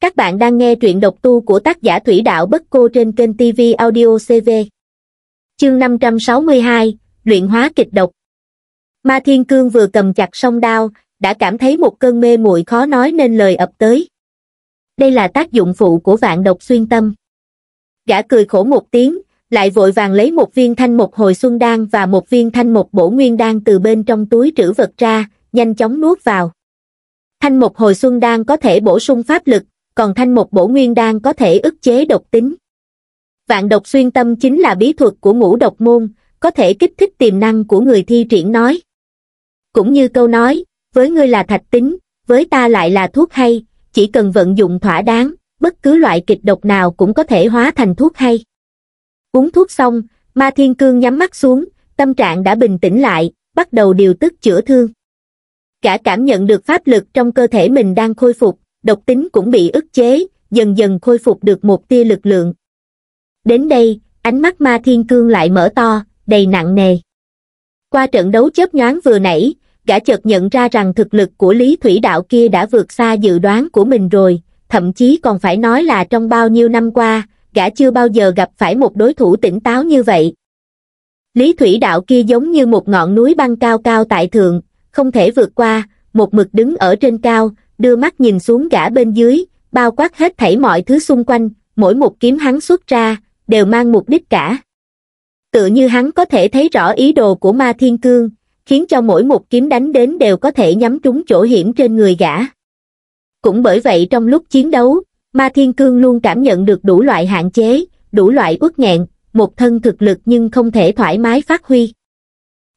Các bạn đang nghe truyện độc tu của tác giả Thủy Đạo Bất Cô trên kênh TV Audio CV. Chương 562, Luyện hóa kịch độc. Ma Thiên Cương vừa cầm chặt song đao, đã cảm thấy một cơn mê muội khó nói nên lời ập tới. Đây là tác dụng phụ của vạn độc xuyên tâm. Gã cười khổ một tiếng, lại vội vàng lấy một viên thanh mục hồi xuân đan và một viên thanh mục bổ nguyên đan từ bên trong túi trữ vật ra, nhanh chóng nuốt vào. Thanh mục hồi xuân đan có thể bổ sung pháp lực, còn thanh một bổ nguyên đan có thể ức chế độc tính. Vạn độc xuyên tâm chính là bí thuật của ngũ độc môn, có thể kích thích tiềm năng của người thi triển nói. Cũng như câu nói, với ngươi là thạch tính, với ta lại là thuốc hay, chỉ cần vận dụng thỏa đáng, bất cứ loại kịch độc nào cũng có thể hóa thành thuốc hay. Uống thuốc xong, ma thiên cương nhắm mắt xuống, tâm trạng đã bình tĩnh lại, bắt đầu điều tức chữa thương. Cả cảm nhận được pháp lực trong cơ thể mình đang khôi phục, độc tính cũng bị ức chế dần dần khôi phục được một tia lực lượng đến đây ánh mắt ma thiên cương lại mở to đầy nặng nề qua trận đấu chớp nhoáng vừa nãy gã chợt nhận ra rằng thực lực của lý thủy đạo kia đã vượt xa dự đoán của mình rồi thậm chí còn phải nói là trong bao nhiêu năm qua gã chưa bao giờ gặp phải một đối thủ tỉnh táo như vậy lý thủy đạo kia giống như một ngọn núi băng cao cao tại thượng không thể vượt qua một mực đứng ở trên cao đưa mắt nhìn xuống gã bên dưới, bao quát hết thảy mọi thứ xung quanh, mỗi một kiếm hắn xuất ra, đều mang mục đích cả. tự như hắn có thể thấy rõ ý đồ của ma thiên cương, khiến cho mỗi một kiếm đánh đến đều có thể nhắm trúng chỗ hiểm trên người gã. Cũng bởi vậy trong lúc chiến đấu, ma thiên cương luôn cảm nhận được đủ loại hạn chế, đủ loại uất nghẹn, một thân thực lực nhưng không thể thoải mái phát huy.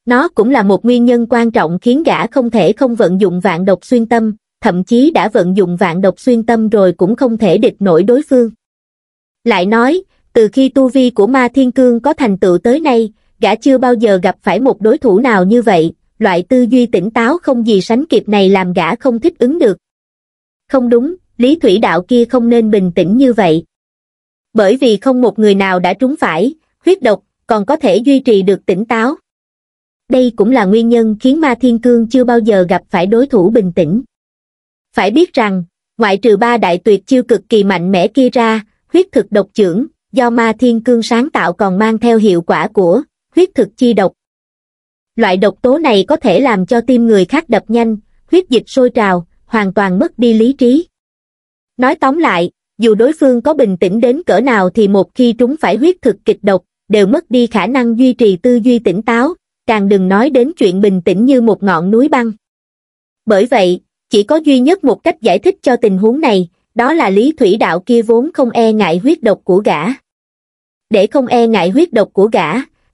Nó cũng là một nguyên nhân quan trọng khiến gã không thể không vận dụng vạn độc xuyên tâm, thậm chí đã vận dụng vạn độc xuyên tâm rồi cũng không thể địch nổi đối phương. Lại nói, từ khi tu vi của ma thiên cương có thành tựu tới nay, gã chưa bao giờ gặp phải một đối thủ nào như vậy, loại tư duy tỉnh táo không gì sánh kịp này làm gã không thích ứng được. Không đúng, Lý Thủy Đạo kia không nên bình tĩnh như vậy. Bởi vì không một người nào đã trúng phải, huyết độc, còn có thể duy trì được tỉnh táo. Đây cũng là nguyên nhân khiến Ma Thiên Cương chưa bao giờ gặp phải đối thủ bình tĩnh. Phải biết rằng, ngoại trừ ba đại tuyệt chiêu cực kỳ mạnh mẽ kia ra, huyết thực độc trưởng, do ma thiên cương sáng tạo còn mang theo hiệu quả của huyết thực chi độc. Loại độc tố này có thể làm cho tim người khác đập nhanh, huyết dịch sôi trào, hoàn toàn mất đi lý trí. Nói tóm lại, dù đối phương có bình tĩnh đến cỡ nào thì một khi trúng phải huyết thực kịch độc, đều mất đi khả năng duy trì tư duy tỉnh táo, càng đừng nói đến chuyện bình tĩnh như một ngọn núi băng. Bởi vậy, chỉ có duy nhất một cách giải thích cho tình huống này đó là lý thủy đạo kia vốn không e ngại huyết độc của gã để không e ngại huyết độc của gã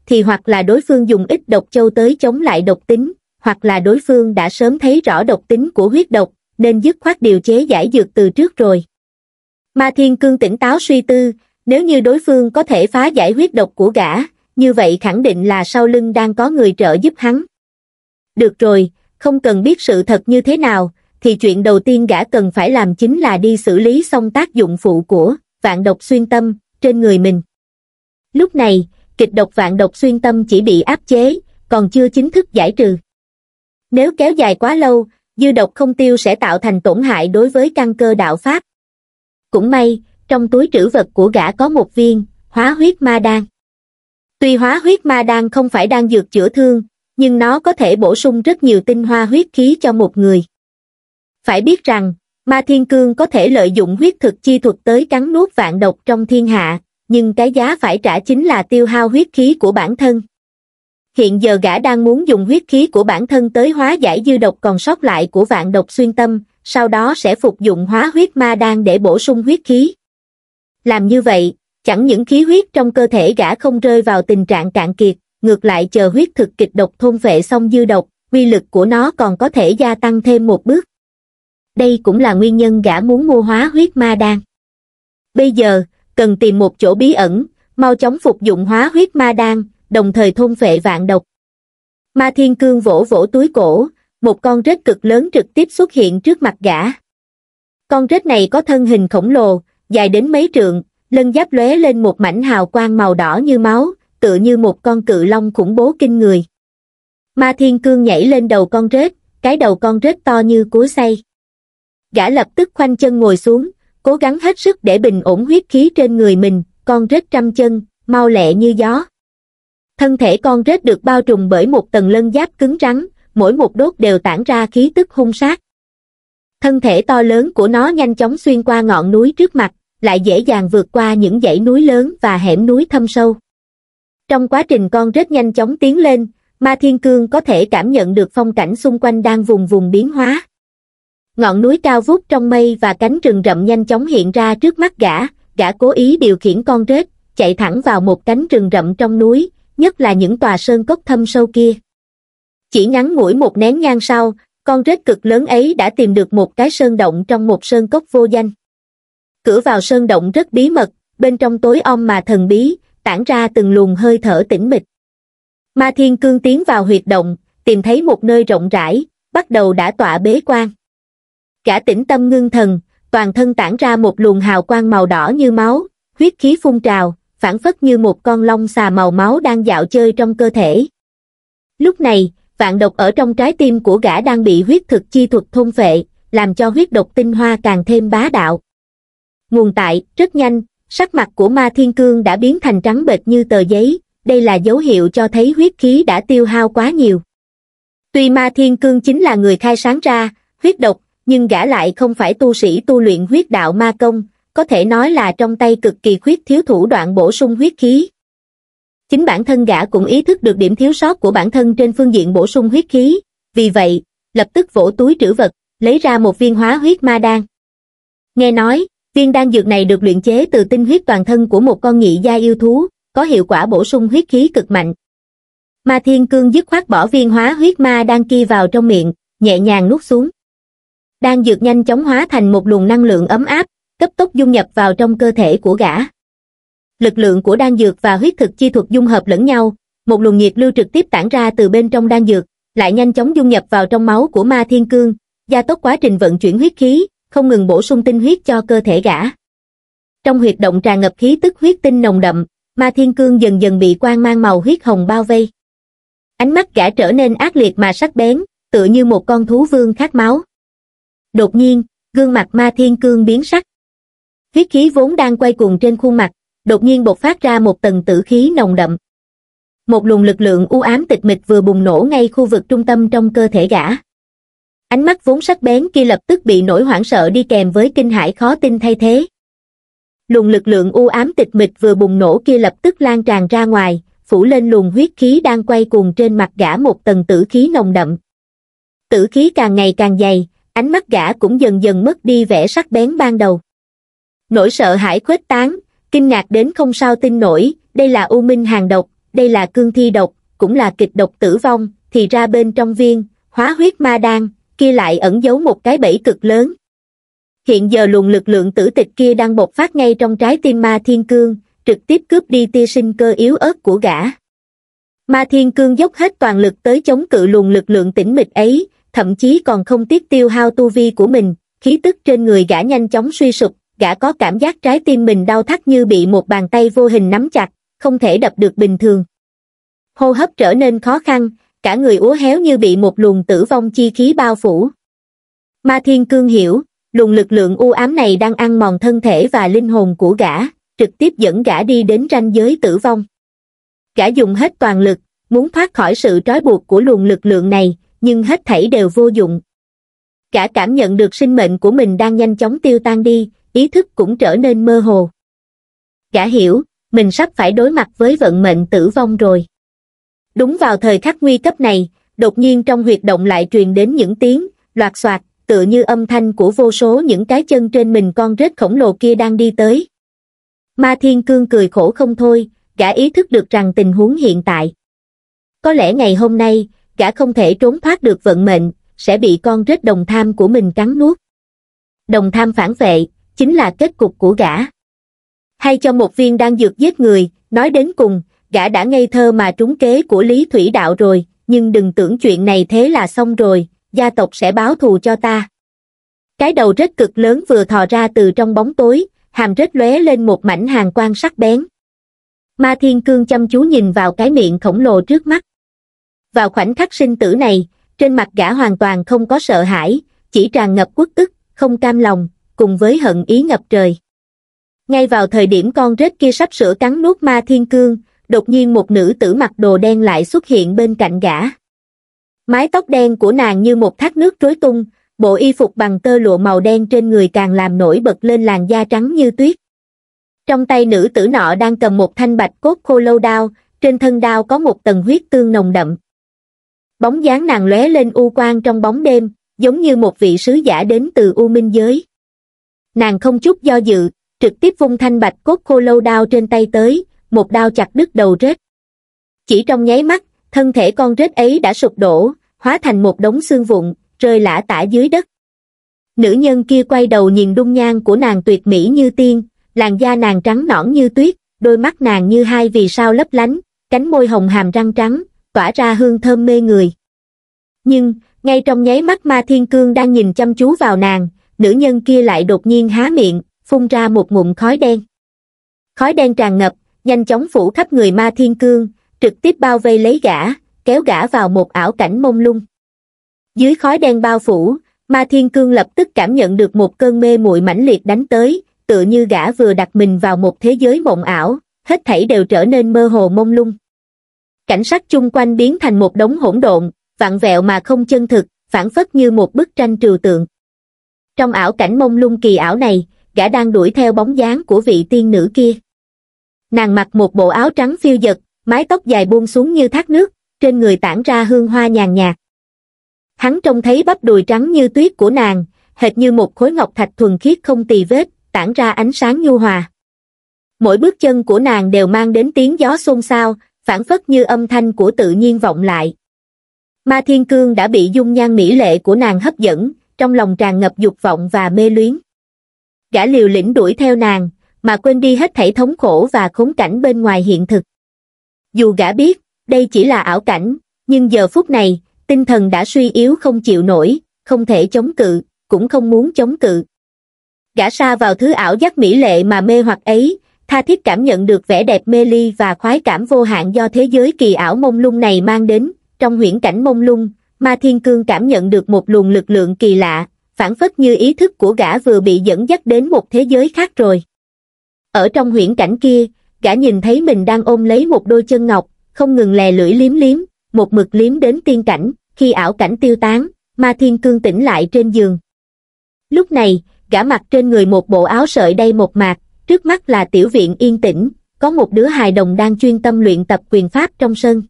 thì hoặc là đối phương dùng ít độc châu tới chống lại độc tính hoặc là đối phương đã sớm thấy rõ độc tính của huyết độc nên dứt khoát điều chế giải dược từ trước rồi ma thiên cương tỉnh táo suy tư nếu như đối phương có thể phá giải huyết độc của gã như vậy khẳng định là sau lưng đang có người trợ giúp hắn được rồi không cần biết sự thật như thế nào thì chuyện đầu tiên gã cần phải làm chính là đi xử lý xong tác dụng phụ của vạn độc xuyên tâm trên người mình. Lúc này, kịch độc vạn độc xuyên tâm chỉ bị áp chế, còn chưa chính thức giải trừ. Nếu kéo dài quá lâu, dư độc không tiêu sẽ tạo thành tổn hại đối với căn cơ đạo Pháp. Cũng may, trong túi trữ vật của gã có một viên, hóa huyết ma đan. Tuy hóa huyết ma đan không phải đang dược chữa thương, nhưng nó có thể bổ sung rất nhiều tinh hoa huyết khí cho một người. Phải biết rằng, ma thiên cương có thể lợi dụng huyết thực chi thuật tới cắn nuốt vạn độc trong thiên hạ, nhưng cái giá phải trả chính là tiêu hao huyết khí của bản thân. Hiện giờ gã đang muốn dùng huyết khí của bản thân tới hóa giải dư độc còn sót lại của vạn độc xuyên tâm, sau đó sẽ phục dụng hóa huyết ma đan để bổ sung huyết khí. Làm như vậy, chẳng những khí huyết trong cơ thể gã không rơi vào tình trạng cạn kiệt, ngược lại chờ huyết thực kịch độc thôn vệ xong dư độc, uy lực của nó còn có thể gia tăng thêm một bước đây cũng là nguyên nhân gã muốn mua hóa huyết ma đan bây giờ cần tìm một chỗ bí ẩn mau chóng phục dụng hóa huyết ma đan đồng thời thôn phệ vạn độc ma thiên cương vỗ vỗ túi cổ một con rết cực lớn trực tiếp xuất hiện trước mặt gã con rết này có thân hình khổng lồ dài đến mấy trượng lân giáp lóe lên một mảnh hào quang màu đỏ như máu tựa như một con cự long khủng bố kinh người ma thiên cương nhảy lên đầu con rết cái đầu con rết to như cối say gã lập tức khoanh chân ngồi xuống, cố gắng hết sức để bình ổn huyết khí trên người mình, con rết trăm chân, mau lẹ như gió. Thân thể con rết được bao trùm bởi một tầng lân giáp cứng rắn, mỗi một đốt đều tản ra khí tức hung sát. Thân thể to lớn của nó nhanh chóng xuyên qua ngọn núi trước mặt, lại dễ dàng vượt qua những dãy núi lớn và hẻm núi thâm sâu. Trong quá trình con rết nhanh chóng tiến lên, Ma Thiên Cương có thể cảm nhận được phong cảnh xung quanh đang vùng vùng biến hóa ngọn núi cao vút trong mây và cánh rừng rậm nhanh chóng hiện ra trước mắt gã, gã cố ý điều khiển con rết, chạy thẳng vào một cánh rừng rậm trong núi, nhất là những tòa sơn cốc thâm sâu kia. Chỉ ngắn ngủi một nén nhang sau, con rết cực lớn ấy đã tìm được một cái sơn động trong một sơn cốc vô danh. Cửa vào sơn động rất bí mật, bên trong tối om mà thần bí, tản ra từng luồng hơi thở tĩnh mịch. Ma Thiên Cương tiến vào huyệt động, tìm thấy một nơi rộng rãi, bắt đầu đã tọa bế quan. Cả tĩnh tâm ngưng thần, toàn thân tản ra một luồng hào quang màu đỏ như máu, huyết khí phun trào, phản phất như một con long xà màu máu đang dạo chơi trong cơ thể. Lúc này, vạn độc ở trong trái tim của gã đang bị huyết thực chi thuật thôn phệ, làm cho huyết độc tinh hoa càng thêm bá đạo. Nguồn tại, rất nhanh, sắc mặt của ma thiên cương đã biến thành trắng bệch như tờ giấy, đây là dấu hiệu cho thấy huyết khí đã tiêu hao quá nhiều. Tuy ma thiên cương chính là người khai sáng ra, huyết độc, nhưng gã lại không phải tu sĩ tu luyện huyết đạo ma công, có thể nói là trong tay cực kỳ khuyết thiếu thủ đoạn bổ sung huyết khí. Chính bản thân gã cũng ý thức được điểm thiếu sót của bản thân trên phương diện bổ sung huyết khí, vì vậy, lập tức vỗ túi trữ vật, lấy ra một viên hóa huyết ma đan. Nghe nói, viên đan dược này được luyện chế từ tinh huyết toàn thân của một con nhị gia yêu thú, có hiệu quả bổ sung huyết khí cực mạnh. Ma Thiên Cương dứt khoát bỏ viên hóa huyết ma đan kia vào trong miệng, nhẹ nhàng nuốt xuống đan dược nhanh chóng hóa thành một luồng năng lượng ấm áp cấp tốc dung nhập vào trong cơ thể của gã lực lượng của đan dược và huyết thực chi thuật dung hợp lẫn nhau một luồng nhiệt lưu trực tiếp tản ra từ bên trong đan dược lại nhanh chóng dung nhập vào trong máu của ma thiên cương gia tốc quá trình vận chuyển huyết khí không ngừng bổ sung tinh huyết cho cơ thể gã trong huyệt động tràn ngập khí tức huyết tinh nồng đậm ma thiên cương dần dần bị quang mang màu huyết hồng bao vây ánh mắt gã trở nên ác liệt mà sắc bén tựa như một con thú vương khát máu đột nhiên gương mặt ma thiên cương biến sắc huyết khí vốn đang quay cuồng trên khuôn mặt đột nhiên bộc phát ra một tầng tử khí nồng đậm một luồng lực lượng u ám tịch mịch vừa bùng nổ ngay khu vực trung tâm trong cơ thể gã ánh mắt vốn sắc bén kia lập tức bị nổi hoảng sợ đi kèm với kinh hãi khó tin thay thế luồng lực lượng u ám tịch mịch vừa bùng nổ kia lập tức lan tràn ra ngoài phủ lên luồng huyết khí đang quay cuồng trên mặt gã một tầng tử khí nồng đậm tử khí càng ngày càng dày ánh mắt gã cũng dần dần mất đi vẻ sắc bén ban đầu. Nỗi sợ hãi khuếch tán, kinh ngạc đến không sao tin nổi, đây là u minh hàng độc, đây là cương thi độc, cũng là kịch độc tử vong, thì ra bên trong viên, hóa huyết ma đan, kia lại ẩn giấu một cái bẫy cực lớn. Hiện giờ luồng lực lượng tử tịch kia đang bộc phát ngay trong trái tim ma thiên cương, trực tiếp cướp đi tia sinh cơ yếu ớt của gã. Ma thiên cương dốc hết toàn lực tới chống cự luồng lực lượng tĩnh mịch ấy, thậm chí còn không tiếc tiêu hao tu vi của mình, khí tức trên người gã nhanh chóng suy sụp, gã có cảm giác trái tim mình đau thắt như bị một bàn tay vô hình nắm chặt, không thể đập được bình thường. Hô hấp trở nên khó khăn, cả người úa héo như bị một luồng tử vong chi khí bao phủ. Ma Thiên Cương hiểu, luồng lực lượng u ám này đang ăn mòn thân thể và linh hồn của gã, trực tiếp dẫn gã đi đến ranh giới tử vong. Gã dùng hết toàn lực, muốn thoát khỏi sự trói buộc của luồng lực lượng này, nhưng hết thảy đều vô dụng. Cả cảm nhận được sinh mệnh của mình đang nhanh chóng tiêu tan đi, ý thức cũng trở nên mơ hồ. cả hiểu, mình sắp phải đối mặt với vận mệnh tử vong rồi. Đúng vào thời khắc nguy cấp này, đột nhiên trong huyệt động lại truyền đến những tiếng, loạt soạt, tựa như âm thanh của vô số những cái chân trên mình con rết khổng lồ kia đang đi tới. Ma Thiên Cương cười khổ không thôi, gã ý thức được rằng tình huống hiện tại. Có lẽ ngày hôm nay, gã không thể trốn thoát được vận mệnh, sẽ bị con rết đồng tham của mình cắn nuốt. Đồng tham phản vệ, chính là kết cục của gã. Hay cho một viên đang dược giết người, nói đến cùng, gã đã ngây thơ mà trúng kế của Lý Thủy Đạo rồi, nhưng đừng tưởng chuyện này thế là xong rồi, gia tộc sẽ báo thù cho ta. Cái đầu rết cực lớn vừa thò ra từ trong bóng tối, hàm rết lóe lên một mảnh hàng quan sắc bén. Ma Thiên Cương chăm chú nhìn vào cái miệng khổng lồ trước mắt vào khoảnh khắc sinh tử này, trên mặt gã hoàn toàn không có sợ hãi, chỉ tràn ngập quốc ức, không cam lòng, cùng với hận ý ngập trời. Ngay vào thời điểm con rết kia sắp sửa cắn nuốt ma thiên cương, đột nhiên một nữ tử mặc đồ đen lại xuất hiện bên cạnh gã. Mái tóc đen của nàng như một thác nước rối tung, bộ y phục bằng tơ lụa màu đen trên người càng làm nổi bật lên làn da trắng như tuyết. Trong tay nữ tử nọ đang cầm một thanh bạch cốt khô lâu đao, trên thân đao có một tầng huyết tương nồng đậm bóng dáng nàng lóe lên u quang trong bóng đêm, giống như một vị sứ giả đến từ u minh giới. Nàng không chút do dự, trực tiếp vung thanh bạch cốt khô lâu đao trên tay tới, một đao chặt đứt đầu rết. Chỉ trong nháy mắt, thân thể con rết ấy đã sụp đổ, hóa thành một đống xương vụn, rơi lả tả dưới đất. Nữ nhân kia quay đầu nhìn đung nhang của nàng tuyệt mỹ như tiên, làn da nàng trắng nõn như tuyết, đôi mắt nàng như hai vì sao lấp lánh, cánh môi hồng hàm răng trắng, tỏa ra hương thơm mê người. Nhưng, ngay trong nháy mắt ma thiên cương đang nhìn chăm chú vào nàng, nữ nhân kia lại đột nhiên há miệng, phun ra một ngụm khói đen. Khói đen tràn ngập, nhanh chóng phủ khắp người ma thiên cương, trực tiếp bao vây lấy gã, kéo gã vào một ảo cảnh mông lung. Dưới khói đen bao phủ, ma thiên cương lập tức cảm nhận được một cơn mê muội mãnh liệt đánh tới, tựa như gã vừa đặt mình vào một thế giới mộng ảo, hết thảy đều trở nên mơ hồ mông lung cảnh sắc chung quanh biến thành một đống hỗn độn, vặn vẹo mà không chân thực, phản phất như một bức tranh trừu tượng. Trong ảo cảnh mông lung kỳ ảo này, gã đang đuổi theo bóng dáng của vị tiên nữ kia. Nàng mặc một bộ áo trắng phiêu giật, mái tóc dài buông xuống như thác nước, trên người tản ra hương hoa nhàn nhạt. Hắn trông thấy bắp đùi trắng như tuyết của nàng, hệt như một khối ngọc thạch thuần khiết không tì vết, tản ra ánh sáng nhu hòa. Mỗi bước chân của nàng đều mang đến tiếng gió xôn xao, phản phất như âm thanh của tự nhiên vọng lại. Ma Thiên Cương đã bị dung nhan mỹ lệ của nàng hấp dẫn, trong lòng tràn ngập dục vọng và mê luyến. Gã liều lĩnh đuổi theo nàng, mà quên đi hết thảy thống khổ và khốn cảnh bên ngoài hiện thực. Dù gã biết, đây chỉ là ảo cảnh, nhưng giờ phút này, tinh thần đã suy yếu không chịu nổi, không thể chống cự, cũng không muốn chống cự. Gã xa vào thứ ảo giác mỹ lệ mà mê hoặc ấy, tha thiết cảm nhận được vẻ đẹp mê ly và khoái cảm vô hạn do thế giới kỳ ảo mông lung này mang đến trong huyễn cảnh mông lung ma thiên cương cảm nhận được một luồng lực lượng kỳ lạ phản phất như ý thức của gã vừa bị dẫn dắt đến một thế giới khác rồi ở trong huyễn cảnh kia gã nhìn thấy mình đang ôm lấy một đôi chân ngọc không ngừng lè lưỡi liếm liếm một mực liếm đến tiên cảnh khi ảo cảnh tiêu tán ma thiên cương tỉnh lại trên giường lúc này gã mặc trên người một bộ áo sợi đầy một mạc trước mắt là tiểu viện yên tĩnh có một đứa hài đồng đang chuyên tâm luyện tập quyền pháp trong sân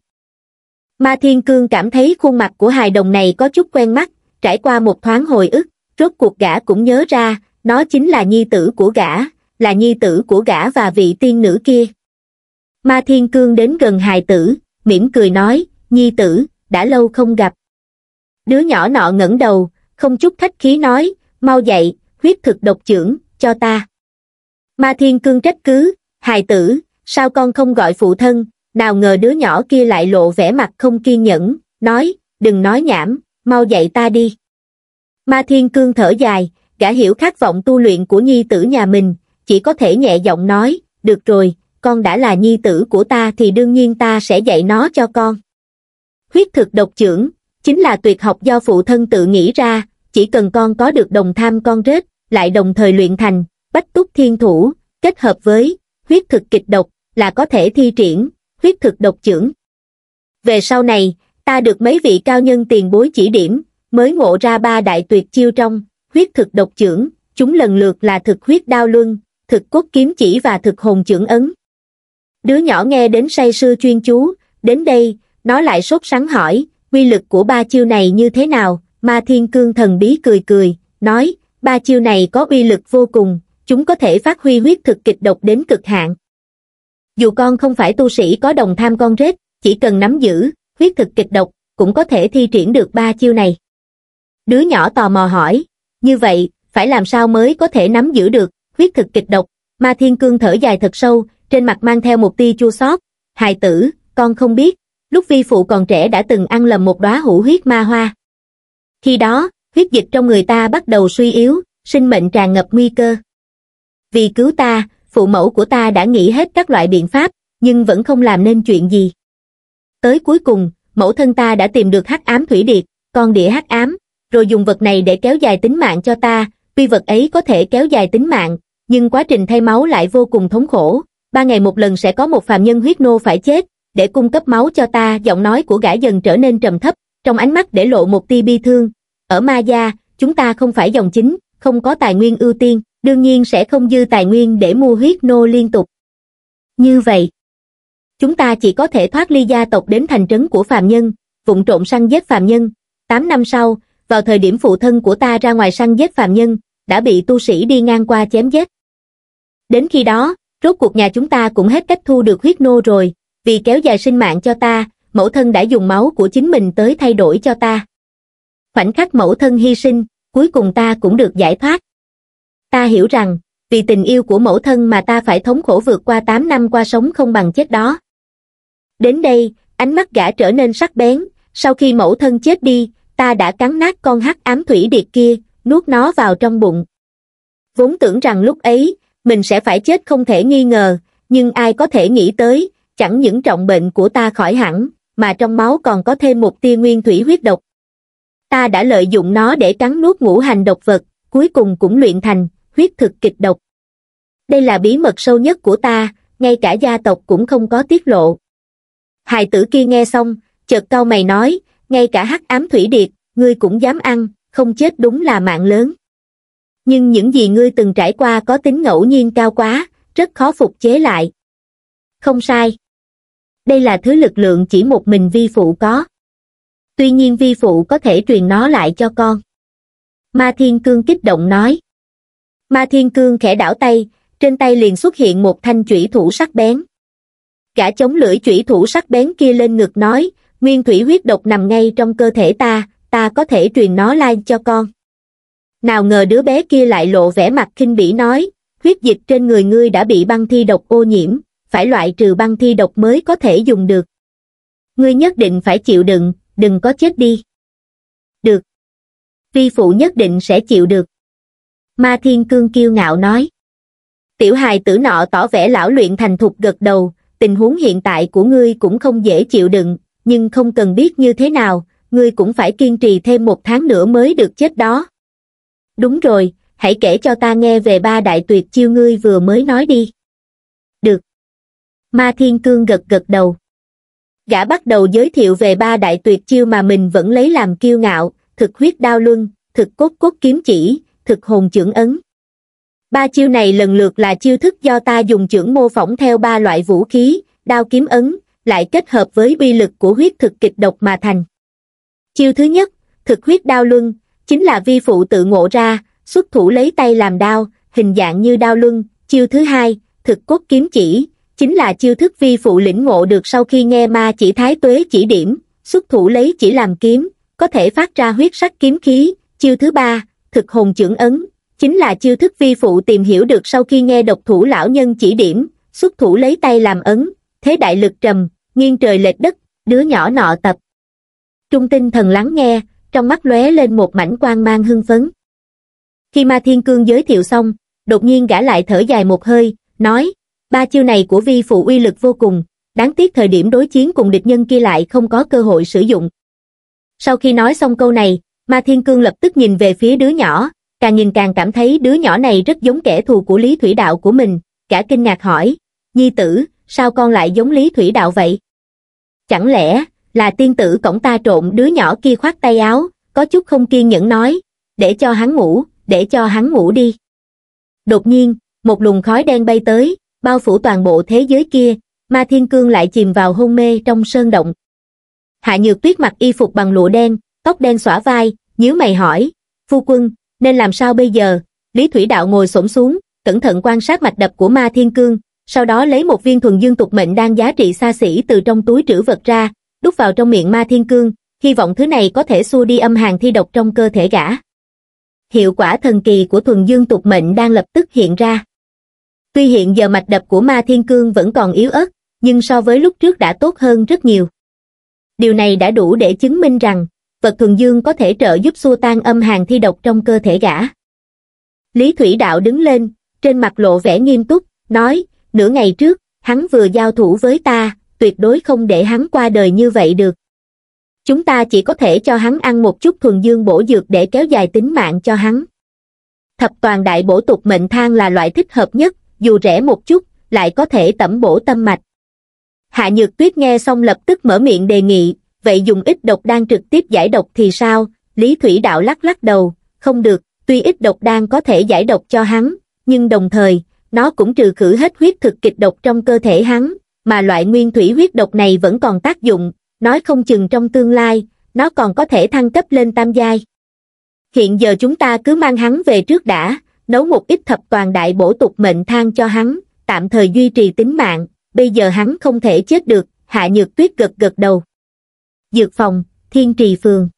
ma thiên cương cảm thấy khuôn mặt của hài đồng này có chút quen mắt trải qua một thoáng hồi ức rốt cuộc gã cũng nhớ ra nó chính là nhi tử của gã là nhi tử của gã và vị tiên nữ kia ma thiên cương đến gần hài tử mỉm cười nói nhi tử đã lâu không gặp đứa nhỏ nọ ngẩng đầu không chút khách khí nói mau dậy huyết thực độc trưởng cho ta ma thiên cương trách cứ hài tử sao con không gọi phụ thân nào ngờ đứa nhỏ kia lại lộ vẻ mặt không kiên nhẫn nói đừng nói nhảm mau dạy ta đi ma thiên cương thở dài gã hiểu khát vọng tu luyện của nhi tử nhà mình chỉ có thể nhẹ giọng nói được rồi con đã là nhi tử của ta thì đương nhiên ta sẽ dạy nó cho con huyết thực độc trưởng chính là tuyệt học do phụ thân tự nghĩ ra chỉ cần con có được đồng tham con rết lại đồng thời luyện thành bách túc thiên thủ, kết hợp với huyết thực kịch độc là có thể thi triển huyết thực độc trưởng. Về sau này, ta được mấy vị cao nhân tiền bối chỉ điểm, mới ngộ ra ba đại tuyệt chiêu trong huyết thực độc trưởng, chúng lần lượt là thực huyết đao luân, thực cốt kiếm chỉ và thực hồn trưởng ấn. Đứa nhỏ nghe đến say sư chuyên chú, đến đây, nó lại sốt sắng hỏi, quy lực của ba chiêu này như thế nào, ma thiên cương thần bí cười cười, nói, ba chiêu này có uy lực vô cùng, chúng có thể phát huy huyết thực kịch độc đến cực hạn. Dù con không phải tu sĩ có đồng tham con rết, chỉ cần nắm giữ, huyết thực kịch độc, cũng có thể thi triển được ba chiêu này. Đứa nhỏ tò mò hỏi, như vậy, phải làm sao mới có thể nắm giữ được, huyết thực kịch độc, ma thiên cương thở dài thật sâu, trên mặt mang theo một tia chua xót hài tử, con không biết, lúc vi phụ còn trẻ đã từng ăn lầm một đóa hủ huyết ma hoa. Khi đó, huyết dịch trong người ta bắt đầu suy yếu, sinh mệnh tràn ngập nguy cơ. Vì cứu ta, phụ mẫu của ta đã nghĩ hết các loại biện pháp, nhưng vẫn không làm nên chuyện gì. Tới cuối cùng, mẫu thân ta đã tìm được hắc ám thủy điệt, con đĩa hắc ám, rồi dùng vật này để kéo dài tính mạng cho ta, tuy vật ấy có thể kéo dài tính mạng, nhưng quá trình thay máu lại vô cùng thống khổ. Ba ngày một lần sẽ có một phàm nhân huyết nô phải chết, để cung cấp máu cho ta, giọng nói của gã dần trở nên trầm thấp, trong ánh mắt để lộ một tia bi thương. Ở Ma Gia, chúng ta không phải dòng chính, không có tài nguyên ưu tiên, đương nhiên sẽ không dư tài nguyên để mua huyết nô liên tục. Như vậy, chúng ta chỉ có thể thoát ly gia tộc đến thành trấn của phàm nhân, vụng trộm săn giết phàm nhân. 8 năm sau, vào thời điểm phụ thân của ta ra ngoài săn giết phàm nhân, đã bị tu sĩ đi ngang qua chém giết. Đến khi đó, rốt cuộc nhà chúng ta cũng hết cách thu được huyết nô rồi, vì kéo dài sinh mạng cho ta, mẫu thân đã dùng máu của chính mình tới thay đổi cho ta. Khoảnh khắc mẫu thân hy sinh, cuối cùng ta cũng được giải thoát ta hiểu rằng vì tình yêu của mẫu thân mà ta phải thống khổ vượt qua tám năm qua sống không bằng chết đó đến đây ánh mắt gã trở nên sắc bén sau khi mẫu thân chết đi ta đã cắn nát con hắc ám thủy điệt kia nuốt nó vào trong bụng vốn tưởng rằng lúc ấy mình sẽ phải chết không thể nghi ngờ nhưng ai có thể nghĩ tới chẳng những trọng bệnh của ta khỏi hẳn mà trong máu còn có thêm một tia nguyên thủy huyết độc ta đã lợi dụng nó để cắn nuốt ngũ hành độc vật cuối cùng cũng luyện thành huyết thực kịch độc. Đây là bí mật sâu nhất của ta, ngay cả gia tộc cũng không có tiết lộ. Hài tử kia nghe xong, chợt cao mày nói, ngay cả hắc ám thủy điệt, ngươi cũng dám ăn, không chết đúng là mạng lớn. Nhưng những gì ngươi từng trải qua có tính ngẫu nhiên cao quá, rất khó phục chế lại. Không sai. Đây là thứ lực lượng chỉ một mình vi phụ có. Tuy nhiên vi phụ có thể truyền nó lại cho con. Ma Thiên Cương kích động nói. Ma Thiên Cương khẽ đảo tay, trên tay liền xuất hiện một thanh chủy thủ sắc bén. Cả chống lưỡi chủy thủ sắc bén kia lên ngực nói, nguyên thủy huyết độc nằm ngay trong cơ thể ta, ta có thể truyền nó lai cho con. Nào ngờ đứa bé kia lại lộ vẻ mặt kinh bỉ nói, huyết dịch trên người ngươi đã bị băng thi độc ô nhiễm, phải loại trừ băng thi độc mới có thể dùng được. Ngươi nhất định phải chịu đựng, đừng có chết đi. Được. Vi phụ nhất định sẽ chịu được ma thiên cương kiêu ngạo nói tiểu hài tử nọ tỏ vẻ lão luyện thành thục gật đầu tình huống hiện tại của ngươi cũng không dễ chịu đựng nhưng không cần biết như thế nào ngươi cũng phải kiên trì thêm một tháng nữa mới được chết đó đúng rồi hãy kể cho ta nghe về ba đại tuyệt chiêu ngươi vừa mới nói đi được ma thiên cương gật gật đầu gã bắt đầu giới thiệu về ba đại tuyệt chiêu mà mình vẫn lấy làm kiêu ngạo thực huyết đao luân thực cốt cốt kiếm chỉ thực hồn trưởng ấn ba chiêu này lần lượt là chiêu thức do ta dùng trưởng mô phỏng theo ba loại vũ khí đao kiếm ấn lại kết hợp với uy lực của huyết thực kịch độc mà thành chiêu thứ nhất thực huyết đao luân chính là vi phụ tự ngộ ra xuất thủ lấy tay làm đao hình dạng như đao luân chiêu thứ hai thực cốt kiếm chỉ chính là chiêu thức vi phụ lĩnh ngộ được sau khi nghe ma chỉ thái tuế chỉ điểm xuất thủ lấy chỉ làm kiếm có thể phát ra huyết sắc kiếm khí chiêu thứ ba thực hồn trưởng ấn chính là chiêu thức vi phụ tìm hiểu được sau khi nghe độc thủ lão nhân chỉ điểm xuất thủ lấy tay làm ấn thế đại lực trầm nghiêng trời lệch đất đứa nhỏ nọ tập trung tinh thần lắng nghe trong mắt lóe lên một mảnh quang mang hưng phấn khi ma thiên cương giới thiệu xong đột nhiên gã lại thở dài một hơi nói ba chiêu này của vi phụ uy lực vô cùng đáng tiếc thời điểm đối chiến cùng địch nhân kia lại không có cơ hội sử dụng sau khi nói xong câu này ma thiên cương lập tức nhìn về phía đứa nhỏ càng nhìn càng cảm thấy đứa nhỏ này rất giống kẻ thù của lý thủy đạo của mình cả kinh ngạc hỏi nhi tử sao con lại giống lý thủy đạo vậy chẳng lẽ là tiên tử cổng ta trộn đứa nhỏ kia khoát tay áo có chút không kiên nhẫn nói để cho hắn ngủ để cho hắn ngủ đi đột nhiên một luồng khói đen bay tới bao phủ toàn bộ thế giới kia ma thiên cương lại chìm vào hôn mê trong sơn động hạ nhược tuyết mặc y phục bằng lụa đen tóc đen xõa vai nhíu mày hỏi, phu quân, nên làm sao bây giờ? Lý Thủy Đạo ngồi xổm xuống, cẩn thận quan sát mạch đập của ma thiên cương, sau đó lấy một viên thuần dương tục mệnh đang giá trị xa xỉ từ trong túi trữ vật ra, đút vào trong miệng ma thiên cương, hy vọng thứ này có thể xua đi âm hàn thi độc trong cơ thể gã. Hiệu quả thần kỳ của thuần dương tục mệnh đang lập tức hiện ra. Tuy hiện giờ mạch đập của ma thiên cương vẫn còn yếu ớt, nhưng so với lúc trước đã tốt hơn rất nhiều. Điều này đã đủ để chứng minh rằng, vật thuần dương có thể trợ giúp xua tan âm hàn thi độc trong cơ thể gã. Lý Thủy Đạo đứng lên, trên mặt lộ vẻ nghiêm túc, nói, nửa ngày trước, hắn vừa giao thủ với ta, tuyệt đối không để hắn qua đời như vậy được. Chúng ta chỉ có thể cho hắn ăn một chút thuần dương bổ dược để kéo dài tính mạng cho hắn. Thập toàn đại bổ tục mệnh thang là loại thích hợp nhất, dù rẻ một chút, lại có thể tẩm bổ tâm mạch. Hạ Nhược Tuyết nghe xong lập tức mở miệng đề nghị, vậy dùng ít độc đan trực tiếp giải độc thì sao? Lý Thủy Đạo lắc lắc đầu, không được, tuy ít độc đan có thể giải độc cho hắn, nhưng đồng thời, nó cũng trừ khử hết huyết thực kịch độc trong cơ thể hắn, mà loại nguyên thủy huyết độc này vẫn còn tác dụng, nói không chừng trong tương lai, nó còn có thể thăng cấp lên tam giai. Hiện giờ chúng ta cứ mang hắn về trước đã, nấu một ít thập toàn đại bổ tục mệnh than cho hắn, tạm thời duy trì tính mạng, bây giờ hắn không thể chết được, hạ nhược tuyết gật gật đầu. Dược Phòng, Thiên Trì Phường.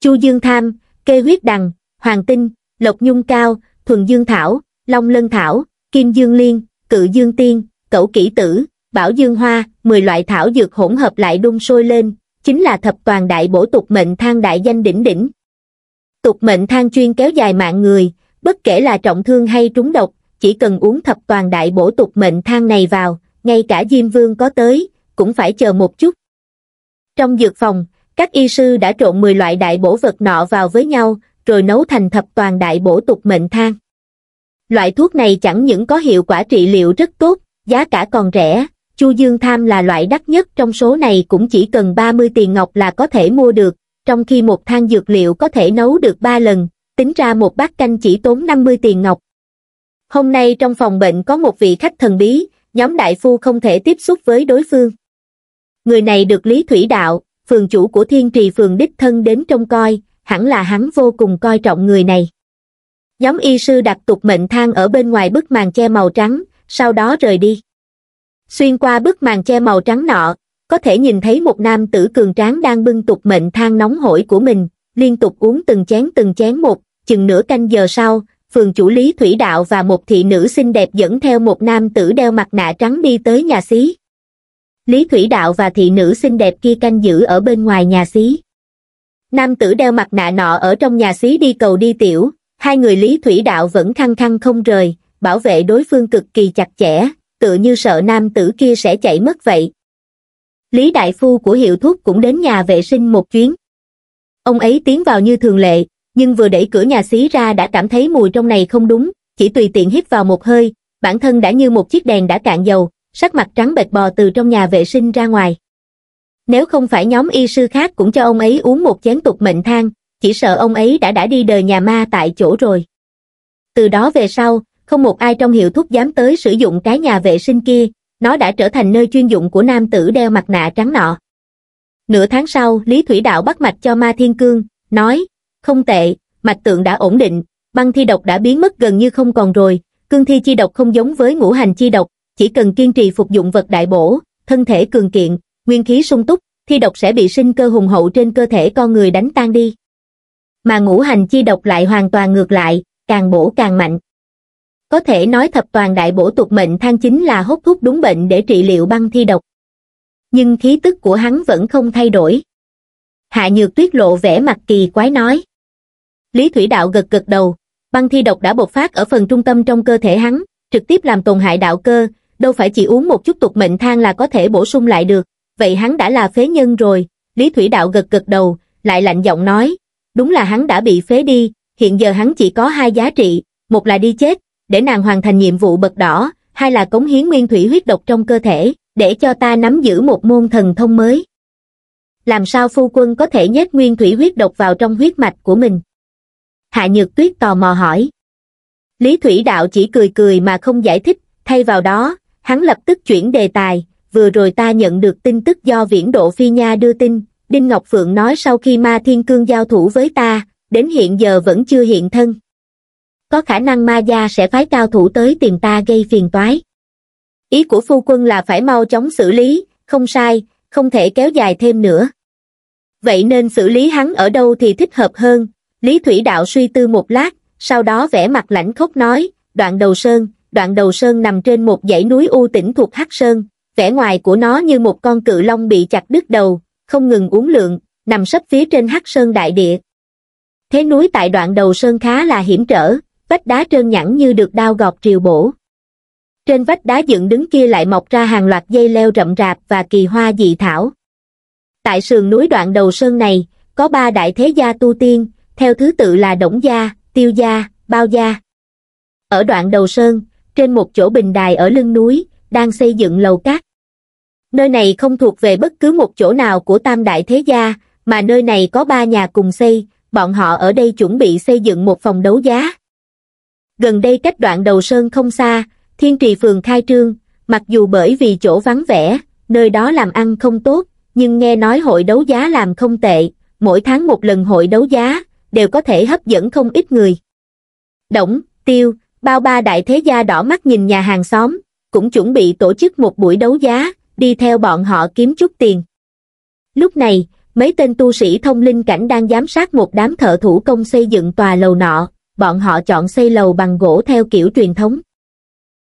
Chu Dương Tham, Kê Huyết Đằng, Hoàng Tinh, Lộc Nhung Cao, Thuần Dương Thảo, Long Lân Thảo, Kim Dương Liên, Cự Dương Tiên, Cẩu Kỷ Tử, Bảo Dương Hoa, 10 loại thảo dược hỗn hợp lại đun sôi lên, chính là thập toàn đại bổ tục mệnh thang đại danh đỉnh đỉnh. Tục mệnh thang chuyên kéo dài mạng người, bất kể là trọng thương hay trúng độc, chỉ cần uống thập toàn đại bổ tục mệnh thang này vào, ngay cả Diêm Vương có tới, cũng phải chờ một chút, trong dược phòng, các y sư đã trộn 10 loại đại bổ vật nọ vào với nhau, rồi nấu thành thập toàn đại bổ tục mệnh thang. Loại thuốc này chẳng những có hiệu quả trị liệu rất tốt, giá cả còn rẻ, Chu Dương Tham là loại đắt nhất trong số này cũng chỉ cần 30 tiền ngọc là có thể mua được, trong khi một thang dược liệu có thể nấu được 3 lần, tính ra một bát canh chỉ tốn 50 tiền ngọc. Hôm nay trong phòng bệnh có một vị khách thần bí, nhóm đại phu không thể tiếp xúc với đối phương. Người này được Lý Thủy Đạo, phường chủ của thiên trì phường đích thân đến trông coi, hẳn là hắn vô cùng coi trọng người này. Nhóm y sư đặt tục mệnh thang ở bên ngoài bức màn che màu trắng, sau đó rời đi. Xuyên qua bức màn che màu trắng nọ, có thể nhìn thấy một nam tử cường tráng đang bưng tục mệnh thang nóng hổi của mình, liên tục uống từng chén từng chén một, chừng nửa canh giờ sau, phường chủ lý thủy đạo và một thị nữ xinh đẹp dẫn theo một nam tử đeo mặt nạ trắng đi tới nhà xí. Lý Thủy Đạo và thị nữ xinh đẹp kia canh giữ ở bên ngoài nhà xí. Nam tử đeo mặt nạ nọ ở trong nhà xí đi cầu đi tiểu, hai người Lý Thủy Đạo vẫn khăng khăng không rời, bảo vệ đối phương cực kỳ chặt chẽ, tựa như sợ nam tử kia sẽ chạy mất vậy. Lý Đại Phu của hiệu thuốc cũng đến nhà vệ sinh một chuyến. Ông ấy tiến vào như thường lệ, nhưng vừa đẩy cửa nhà xí ra đã cảm thấy mùi trong này không đúng, chỉ tùy tiện hít vào một hơi, bản thân đã như một chiếc đèn đã cạn dầu, sắc mặt trắng bệch bò từ trong nhà vệ sinh ra ngoài. Nếu không phải nhóm y sư khác cũng cho ông ấy uống một chén tục mệnh thang, chỉ sợ ông ấy đã đã đi đời nhà ma tại chỗ rồi. Từ đó về sau, không một ai trong hiệu thuốc dám tới sử dụng cái nhà vệ sinh kia, nó đã trở thành nơi chuyên dụng của nam tử đeo mặt nạ trắng nọ. Nửa tháng sau, Lý Thủy Đạo bắt mạch cho Ma Thiên Cương, nói, không tệ, mạch tượng đã ổn định, băng thi độc đã biến mất gần như không còn rồi, cương thi chi độc không giống với ngũ hành chi độc, chỉ cần kiên trì phục dụng vật đại bổ, thân thể cường kiện, nguyên khí sung túc, thi độc sẽ bị sinh cơ hùng hậu trên cơ thể con người đánh tan đi. Mà ngũ hành chi độc lại hoàn toàn ngược lại, càng bổ càng mạnh. Có thể nói thập toàn đại bổ tục mệnh thang chính là hốt thuốc đúng bệnh để trị liệu băng thi độc. Nhưng khí tức của hắn vẫn không thay đổi. Hạ Nhược Tuyết lộ vẻ mặt kỳ quái nói. Lý Thủy Đạo gật gật đầu, băng thi độc đã bộc phát ở phần trung tâm trong cơ thể hắn, trực tiếp làm tổn hại đạo cơ, đâu phải chỉ uống một chút tục mệnh thang là có thể bổ sung lại được, vậy hắn đã là phế nhân rồi, Lý Thủy Đạo gật gật đầu, lại lạnh giọng nói, đúng là hắn đã bị phế đi, hiện giờ hắn chỉ có hai giá trị, một là đi chết, để nàng hoàn thành nhiệm vụ bật đỏ, hai là cống hiến nguyên thủy huyết độc trong cơ thể, để cho ta nắm giữ một môn thần thông mới. Làm sao phu quân có thể nhét nguyên thủy huyết độc vào trong huyết mạch của mình? Hạ Nhược Tuyết tò mò hỏi. Lý Thủy Đạo chỉ cười cười mà không giải thích, thay vào đó, hắn lập tức chuyển đề tài, vừa rồi ta nhận được tin tức do viễn độ phi nha đưa tin, Đinh Ngọc Phượng nói sau khi ma thiên cương giao thủ với ta, đến hiện giờ vẫn chưa hiện thân. Có khả năng ma gia sẽ phái cao thủ tới tìm ta gây phiền toái. Ý của phu quân là phải mau chóng xử lý, không sai, không thể kéo dài thêm nữa. Vậy nên xử lý hắn ở đâu thì thích hợp hơn, Lý Thủy Đạo suy tư một lát, sau đó vẽ mặt lãnh khốc nói, đoạn đầu sơn, đoạn đầu sơn nằm trên một dãy núi u tỉnh thuộc Hắc Sơn, vẻ ngoài của nó như một con cự long bị chặt đứt đầu, không ngừng uống lượng, nằm sấp phía trên Hắc Sơn đại địa. Thế núi tại đoạn đầu sơn khá là hiểm trở, vách đá trơn nhẵn như được đao gọt triều bổ. Trên vách đá dựng đứng kia lại mọc ra hàng loạt dây leo rậm rạp và kỳ hoa dị thảo. Tại sườn núi đoạn đầu sơn này, có ba đại thế gia tu tiên, theo thứ tự là Đổng Gia, Tiêu Gia, Bao Gia. Ở đoạn đầu sơn, trên một chỗ bình đài ở lưng núi, đang xây dựng lầu cát. Nơi này không thuộc về bất cứ một chỗ nào của tam đại thế gia, mà nơi này có ba nhà cùng xây, bọn họ ở đây chuẩn bị xây dựng một phòng đấu giá. Gần đây cách đoạn đầu sơn không xa, thiên trì phường khai trương, mặc dù bởi vì chỗ vắng vẻ, nơi đó làm ăn không tốt, nhưng nghe nói hội đấu giá làm không tệ, mỗi tháng một lần hội đấu giá, đều có thể hấp dẫn không ít người. Đổng, tiêu, bao ba đại thế gia đỏ mắt nhìn nhà hàng xóm, cũng chuẩn bị tổ chức một buổi đấu giá, đi theo bọn họ kiếm chút tiền. Lúc này, mấy tên tu sĩ thông linh cảnh đang giám sát một đám thợ thủ công xây dựng tòa lầu nọ, bọn họ chọn xây lầu bằng gỗ theo kiểu truyền thống.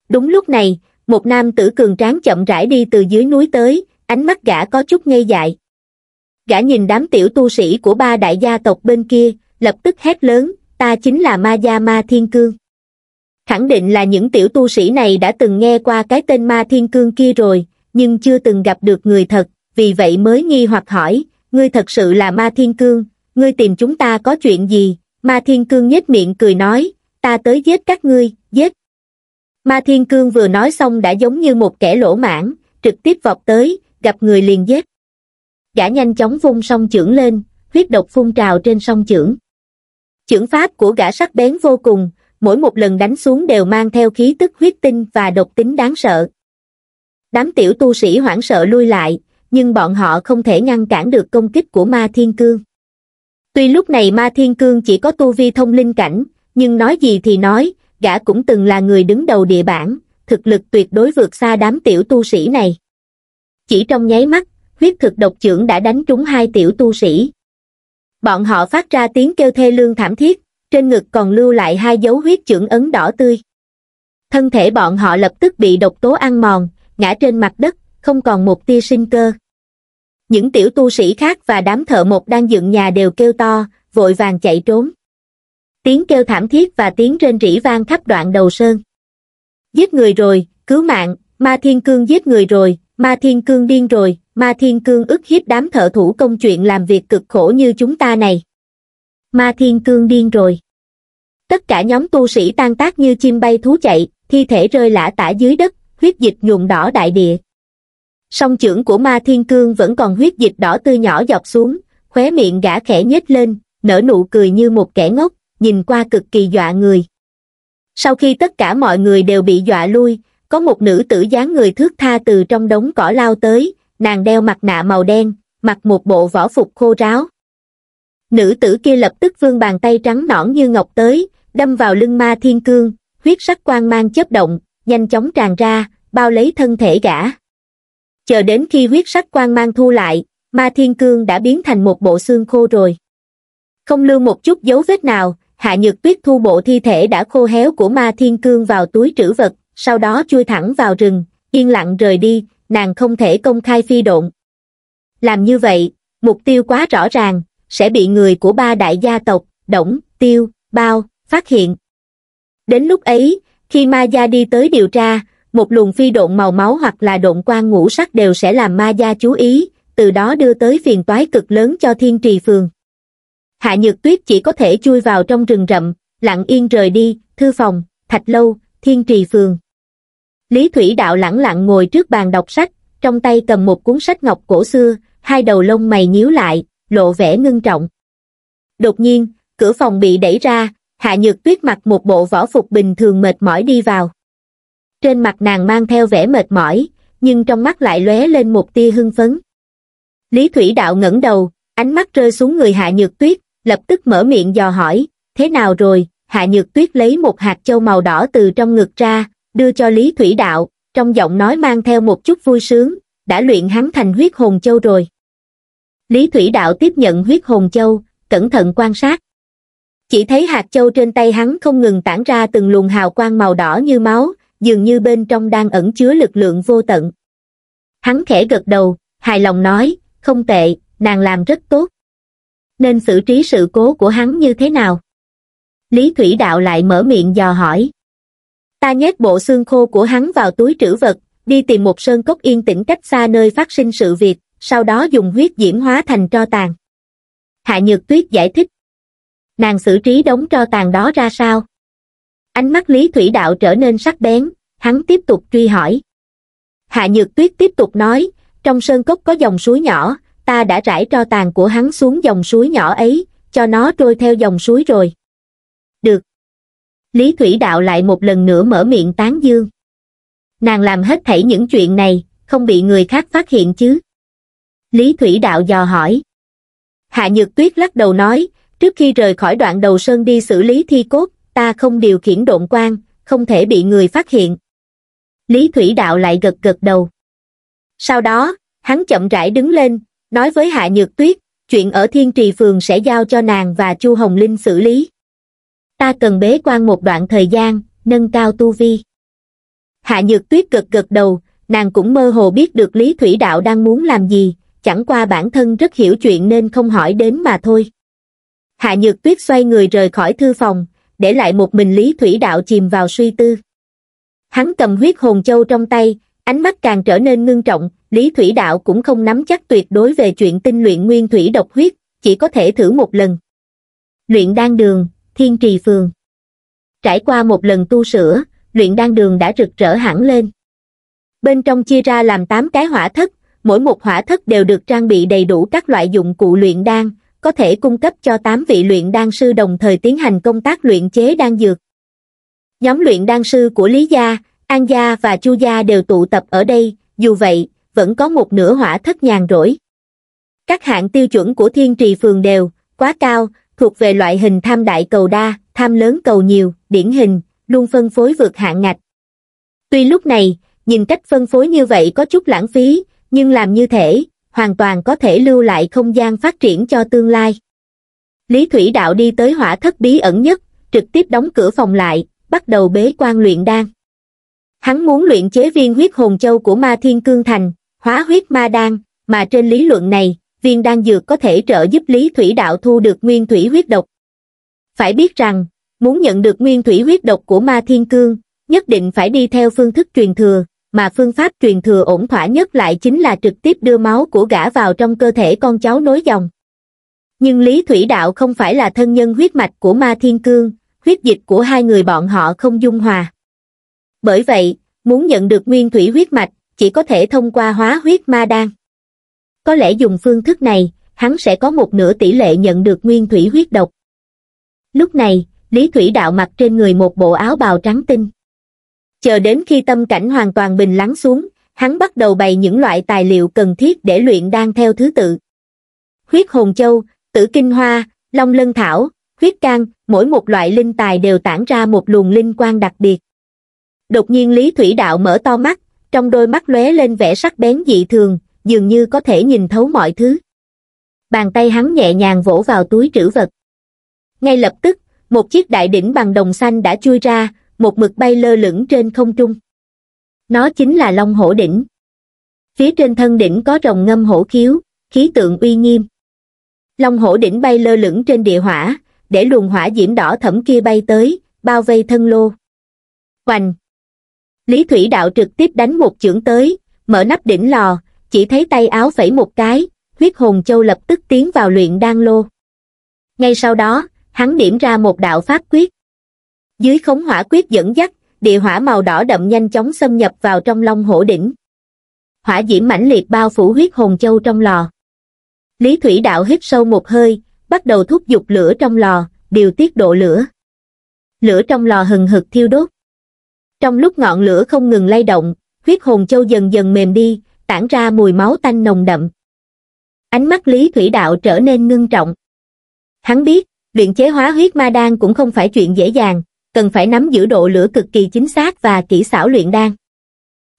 Đúng lúc này, một nam tử cường tráng chậm rãi đi từ dưới núi tới, ánh mắt gã có chút ngây dại. Gã nhìn đám tiểu tu sĩ của ba đại gia tộc bên kia, lập tức hét lớn, ta chính là ma gia ma thiên cương. Khẳng định là những tiểu tu sĩ này đã từng nghe qua cái tên ma thiên cương kia rồi, nhưng chưa từng gặp được người thật, vì vậy mới nghi hoặc hỏi, ngươi thật sự là ma thiên cương, ngươi tìm chúng ta có chuyện gì? Ma thiên cương nhếch miệng cười nói, ta tới giết các ngươi, giết. Ma thiên cương vừa nói xong đã giống như một kẻ lỗ mãn, trực tiếp vọt tới, gặp người liền giết. Gã nhanh chóng vung song chưởng lên, huyết độc phun trào trên song chưởng. Chưởng pháp của gã sắc bén vô cùng, mỗi một lần đánh xuống đều mang theo khí tức huyết tinh và độc tính đáng sợ. Đám tiểu tu sĩ hoảng sợ lui lại, nhưng bọn họ không thể ngăn cản được công kích của ma thiên cương. Tuy lúc này ma thiên cương chỉ có tu vi thông linh cảnh, nhưng nói gì thì nói, gã cũng từng là người đứng đầu địa bản, thực lực tuyệt đối vượt xa đám tiểu tu sĩ này. Chỉ trong nháy mắt, huyết thực độc trưởng đã đánh trúng hai tiểu tu sĩ. Bọn họ phát ra tiếng kêu thê lương thảm thiết, trên ngực còn lưu lại hai dấu huyết chưởng ấn đỏ tươi. Thân thể bọn họ lập tức bị độc tố ăn mòn, ngã trên mặt đất, không còn một tia sinh cơ. Những tiểu tu sĩ khác và đám thợ một đang dựng nhà đều kêu to, vội vàng chạy trốn. Tiếng kêu thảm thiết và tiếng trên rỉ vang khắp đoạn đầu sơn. Giết người rồi, cứu mạng, ma thiên cương giết người rồi, ma thiên cương điên rồi, ma thiên cương ức hiếp đám thợ thủ công chuyện làm việc cực khổ như chúng ta này ma thiên cương điên rồi. Tất cả nhóm tu sĩ tan tác như chim bay thú chạy, thi thể rơi lả tả dưới đất, huyết dịch nhuộm đỏ đại địa. Song trưởng của ma thiên cương vẫn còn huyết dịch đỏ tươi nhỏ dọc xuống, khóe miệng gã khẽ nhếch lên, nở nụ cười như một kẻ ngốc, nhìn qua cực kỳ dọa người. Sau khi tất cả mọi người đều bị dọa lui, có một nữ tử dáng người thước tha từ trong đống cỏ lao tới, nàng đeo mặt nạ màu đen, mặc một bộ võ phục khô ráo nữ tử kia lập tức vương bàn tay trắng nõn như ngọc tới đâm vào lưng ma thiên cương huyết sắc quang mang chớp động nhanh chóng tràn ra bao lấy thân thể gã chờ đến khi huyết sắc quang mang thu lại ma thiên cương đã biến thành một bộ xương khô rồi không lưu một chút dấu vết nào hạ nhược tuyết thu bộ thi thể đã khô héo của ma thiên cương vào túi trữ vật sau đó chui thẳng vào rừng yên lặng rời đi nàng không thể công khai phi độn làm như vậy mục tiêu quá rõ ràng sẽ bị người của ba đại gia tộc, Đổng, Tiêu, Bao, phát hiện. Đến lúc ấy, khi ma gia đi tới điều tra, một luồng phi độn màu máu hoặc là độn quan ngũ sắc đều sẽ làm ma gia chú ý, từ đó đưa tới phiền toái cực lớn cho thiên trì phường. Hạ Nhược Tuyết chỉ có thể chui vào trong rừng rậm, lặng yên rời đi, thư phòng, thạch lâu, thiên trì phường. Lý Thủy Đạo lẳng lặng ngồi trước bàn đọc sách, trong tay cầm một cuốn sách ngọc cổ xưa, hai đầu lông mày nhíu lại, lộ vẻ ngưng trọng. Đột nhiên, cửa phòng bị đẩy ra, Hạ Nhược Tuyết mặc một bộ võ phục bình thường mệt mỏi đi vào. Trên mặt nàng mang theo vẻ mệt mỏi, nhưng trong mắt lại lóe lên một tia hưng phấn. Lý Thủy Đạo ngẩng đầu, ánh mắt rơi xuống người Hạ Nhược Tuyết, lập tức mở miệng dò hỏi, thế nào rồi, Hạ Nhược Tuyết lấy một hạt châu màu đỏ từ trong ngực ra, đưa cho Lý Thủy Đạo, trong giọng nói mang theo một chút vui sướng, đã luyện hắn thành huyết hồn châu rồi lý thủy đạo tiếp nhận huyết hồn châu cẩn thận quan sát chỉ thấy hạt châu trên tay hắn không ngừng tản ra từng luồng hào quang màu đỏ như máu dường như bên trong đang ẩn chứa lực lượng vô tận hắn khẽ gật đầu hài lòng nói không tệ nàng làm rất tốt nên xử trí sự cố của hắn như thế nào lý thủy đạo lại mở miệng dò hỏi ta nhét bộ xương khô của hắn vào túi trữ vật đi tìm một sơn cốc yên tĩnh cách xa nơi phát sinh sự việc sau đó dùng huyết diễm hóa thành tro tàn. Hạ Nhược Tuyết giải thích. Nàng xử trí đống tro tàn đó ra sao? Ánh mắt Lý Thủy Đạo trở nên sắc bén, hắn tiếp tục truy hỏi. Hạ Nhược Tuyết tiếp tục nói, trong sơn cốc có dòng suối nhỏ, ta đã rải tro tàn của hắn xuống dòng suối nhỏ ấy, cho nó trôi theo dòng suối rồi. Được. Lý Thủy Đạo lại một lần nữa mở miệng tán dương. Nàng làm hết thảy những chuyện này, không bị người khác phát hiện chứ. Lý Thủy Đạo dò hỏi. Hạ Nhược Tuyết lắc đầu nói, trước khi rời khỏi đoạn đầu sơn đi xử lý thi cốt, ta không điều khiển độn quan, không thể bị người phát hiện. Lý Thủy Đạo lại gật gật đầu. Sau đó, hắn chậm rãi đứng lên, nói với Hạ Nhược Tuyết, chuyện ở Thiên Trì Phường sẽ giao cho nàng và Chu Hồng Linh xử lý. Ta cần bế quan một đoạn thời gian, nâng cao tu vi. Hạ Nhược Tuyết gật gật đầu, nàng cũng mơ hồ biết được Lý Thủy Đạo đang muốn làm gì, chẳng qua bản thân rất hiểu chuyện nên không hỏi đến mà thôi. Hạ Nhược Tuyết xoay người rời khỏi thư phòng, để lại một mình Lý Thủy Đạo chìm vào suy tư. Hắn cầm huyết hồn châu trong tay, ánh mắt càng trở nên ngưng trọng, Lý Thủy Đạo cũng không nắm chắc tuyệt đối về chuyện tinh luyện nguyên thủy độc huyết, chỉ có thể thử một lần. Luyện đan đường, thiên trì phường. Trải qua một lần tu sửa, luyện đan đường đã rực rỡ hẳn lên. Bên trong chia ra làm 8 cái hỏa thất, mỗi một hỏa thất đều được trang bị đầy đủ các loại dụng cụ luyện đan, có thể cung cấp cho 8 vị luyện đan sư đồng thời tiến hành công tác luyện chế đan dược. Nhóm luyện đan sư của Lý Gia, An Gia và Chu Gia đều tụ tập ở đây, dù vậy, vẫn có một nửa hỏa thất nhàn rỗi. Các hạng tiêu chuẩn của thiên trì phường đều, quá cao, thuộc về loại hình tham đại cầu đa, tham lớn cầu nhiều, điển hình, luôn phân phối vượt hạng ngạch. Tuy lúc này, nhìn cách phân phối như vậy có chút lãng phí, nhưng làm như thế hoàn toàn có thể lưu lại không gian phát triển cho tương lai. Lý Thủy Đạo đi tới hỏa thất bí ẩn nhất, trực tiếp đóng cửa phòng lại, bắt đầu bế quan luyện đan. Hắn muốn luyện chế viên huyết hồn châu của ma thiên cương thành, hóa huyết ma đan, mà trên lý luận này, viên đan dược có thể trợ giúp Lý Thủy Đạo thu được nguyên thủy huyết độc. Phải biết rằng, muốn nhận được nguyên thủy huyết độc của ma thiên cương, nhất định phải đi theo phương thức truyền thừa, mà phương pháp truyền thừa ổn thỏa nhất lại chính là trực tiếp đưa máu của gã vào trong cơ thể con cháu nối dòng. Nhưng Lý Thủy Đạo không phải là thân nhân huyết mạch của Ma Thiên Cương, huyết dịch của hai người bọn họ không dung hòa. Bởi vậy, muốn nhận được nguyên thủy huyết mạch, chỉ có thể thông qua hóa huyết ma đan. Có lẽ dùng phương thức này, hắn sẽ có một nửa tỷ lệ nhận được nguyên thủy huyết độc. Lúc này, Lý Thủy Đạo mặc trên người một bộ áo bào trắng tinh chờ đến khi tâm cảnh hoàn toàn bình lắng xuống hắn bắt đầu bày những loại tài liệu cần thiết để luyện đan theo thứ tự huyết hồn châu tử kinh hoa long lân thảo huyết can mỗi một loại linh tài đều tản ra một luồng linh quan đặc biệt đột nhiên lý thủy đạo mở to mắt trong đôi mắt lóe lên vẻ sắc bén dị thường dường như có thể nhìn thấu mọi thứ bàn tay hắn nhẹ nhàng vỗ vào túi trữ vật ngay lập tức một chiếc đại đỉnh bằng đồng xanh đã chui ra một mực bay lơ lửng trên không trung. Nó chính là Long Hổ Đỉnh. Phía trên thân đỉnh có rồng ngâm hổ khiếu, khí tượng uy nghiêm. Long Hổ Đỉnh bay lơ lửng trên địa hỏa, để luồng hỏa diễm đỏ thẫm kia bay tới, bao vây thân lô. Hoành! Lý Thủy Đạo trực tiếp đánh một chưởng tới, mở nắp đỉnh lò, chỉ thấy tay áo phẩy một cái, huyết hồn châu lập tức tiến vào luyện đan lô. Ngay sau đó, hắn điểm ra một đạo pháp quyết dưới khống hỏa quyết dẫn dắt địa hỏa màu đỏ đậm nhanh chóng xâm nhập vào trong long hổ đỉnh hỏa diễm mãnh liệt bao phủ huyết hồn châu trong lò lý thủy đạo hít sâu một hơi bắt đầu thúc giục lửa trong lò điều tiết độ lửa lửa trong lò hừng hực thiêu đốt trong lúc ngọn lửa không ngừng lay động huyết hồn châu dần dần mềm đi tản ra mùi máu tanh nồng đậm ánh mắt lý thủy đạo trở nên ngưng trọng hắn biết luyện chế hóa huyết ma đan cũng không phải chuyện dễ dàng cần phải nắm giữ độ lửa cực kỳ chính xác và kỹ xảo luyện đan.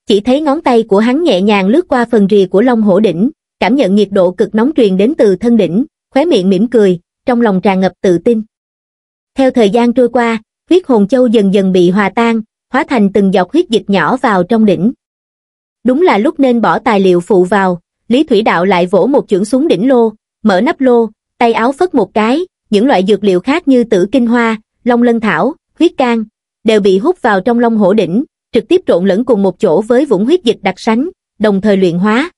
Chỉ thấy ngón tay của hắn nhẹ nhàng lướt qua phần rìa của Long Hổ đỉnh, cảm nhận nhiệt độ cực nóng truyền đến từ thân đỉnh, khóe miệng mỉm cười, trong lòng tràn ngập tự tin. Theo thời gian trôi qua, huyết hồn châu dần dần bị hòa tan, hóa thành từng giọt huyết dịch nhỏ vào trong đỉnh. Đúng là lúc nên bỏ tài liệu phụ vào, Lý Thủy Đạo lại vỗ một chưởng xuống đỉnh lô, mở nắp lô, tay áo phất một cái, những loại dược liệu khác như tử kinh hoa, long lân thảo, huyết can, đều bị hút vào trong long hổ đỉnh, trực tiếp trộn lẫn cùng một chỗ với vũng huyết dịch đặc sánh, đồng thời luyện hóa.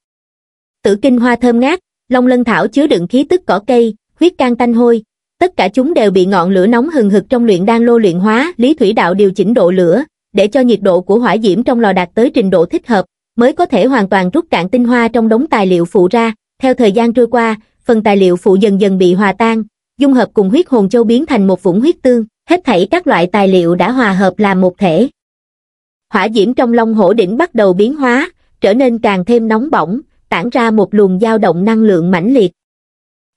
Tử kinh hoa thơm ngát, long lân thảo chứa đựng khí tức cỏ cây, huyết can tanh hôi, tất cả chúng đều bị ngọn lửa nóng hừng hực trong luyện đan lô luyện hóa, Lý Thủy Đạo điều chỉnh độ lửa, để cho nhiệt độ của hỏa diễm trong lò đạt tới trình độ thích hợp, mới có thể hoàn toàn rút cạn tinh hoa trong đống tài liệu phụ ra. Theo thời gian trôi qua, phần tài liệu phụ dần dần bị hòa tan, dung hợp cùng huyết hồn châu biến thành một vũng huyết tương hết thảy các loại tài liệu đã hòa hợp làm một thể. Hỏa diễm trong long hổ đỉnh bắt đầu biến hóa, trở nên càng thêm nóng bỏng, tản ra một luồng dao động năng lượng mãnh liệt.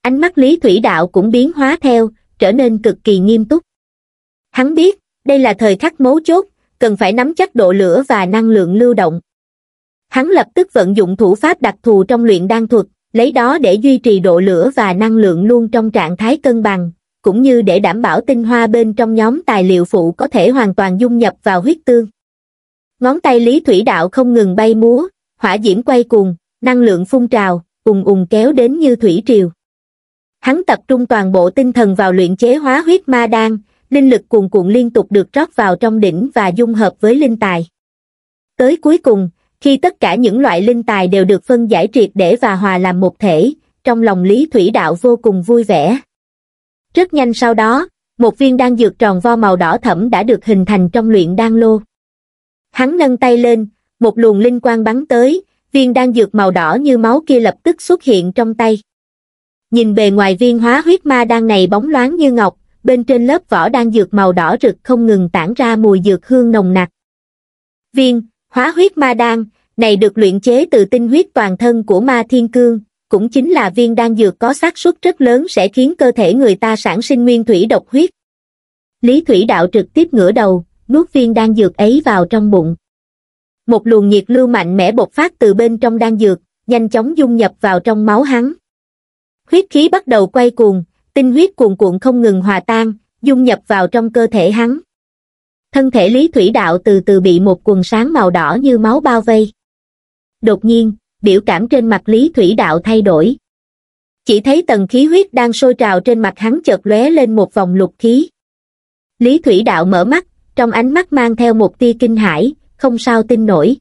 Ánh mắt Lý Thủy Đạo cũng biến hóa theo, trở nên cực kỳ nghiêm túc. Hắn biết, đây là thời khắc mấu chốt, cần phải nắm chắc độ lửa và năng lượng lưu động. Hắn lập tức vận dụng thủ pháp đặc thù trong luyện đan thuật, lấy đó để duy trì độ lửa và năng lượng luôn trong trạng thái cân bằng, cũng như để đảm bảo tinh hoa bên trong nhóm tài liệu phụ có thể hoàn toàn dung nhập vào huyết tương. Ngón tay Lý Thủy Đạo không ngừng bay múa, hỏa diễm quay cuồng, năng lượng phun trào, ùng ùng kéo đến như thủy triều. Hắn tập trung toàn bộ tinh thần vào luyện chế hóa huyết ma đan, linh lực cuồn cuộn liên tục được rót vào trong đỉnh và dung hợp với linh tài. Tới cuối cùng, khi tất cả những loại linh tài đều được phân giải triệt để và hòa làm một thể, trong lòng Lý Thủy Đạo vô cùng vui vẻ. Rất nhanh sau đó, một viên đan dược tròn vo màu đỏ thẫm đã được hình thành trong luyện đan lô. Hắn nâng tay lên, một luồng linh quang bắn tới, viên đan dược màu đỏ như máu kia lập tức xuất hiện trong tay. Nhìn bề ngoài viên hóa huyết ma đan này bóng loáng như ngọc, bên trên lớp vỏ đan dược màu đỏ rực không ngừng tản ra mùi dược hương nồng nặc. Viên, hóa huyết ma đan, này được luyện chế từ tinh huyết toàn thân của ma thiên cương, cũng chính là viên đan dược có xác suất rất lớn sẽ khiến cơ thể người ta sản sinh nguyên thủy độc huyết. Lý Thủy Đạo trực tiếp ngửa đầu, nuốt viên đan dược ấy vào trong bụng. Một luồng nhiệt lưu mạnh mẽ bộc phát từ bên trong đan dược, nhanh chóng dung nhập vào trong máu hắn. Huyết khí bắt đầu quay cuồng, tinh huyết cuồn cuộn không ngừng hòa tan, dung nhập vào trong cơ thể hắn. Thân thể Lý Thủy Đạo từ từ bị một quần sáng màu đỏ như máu bao vây. Đột nhiên, biểu cảm trên mặt lý thủy đạo thay đổi chỉ thấy tầng khí huyết đang sôi trào trên mặt hắn chợt lóe lên một vòng lục khí lý thủy đạo mở mắt trong ánh mắt mang theo một tia kinh hãi không sao tin nổi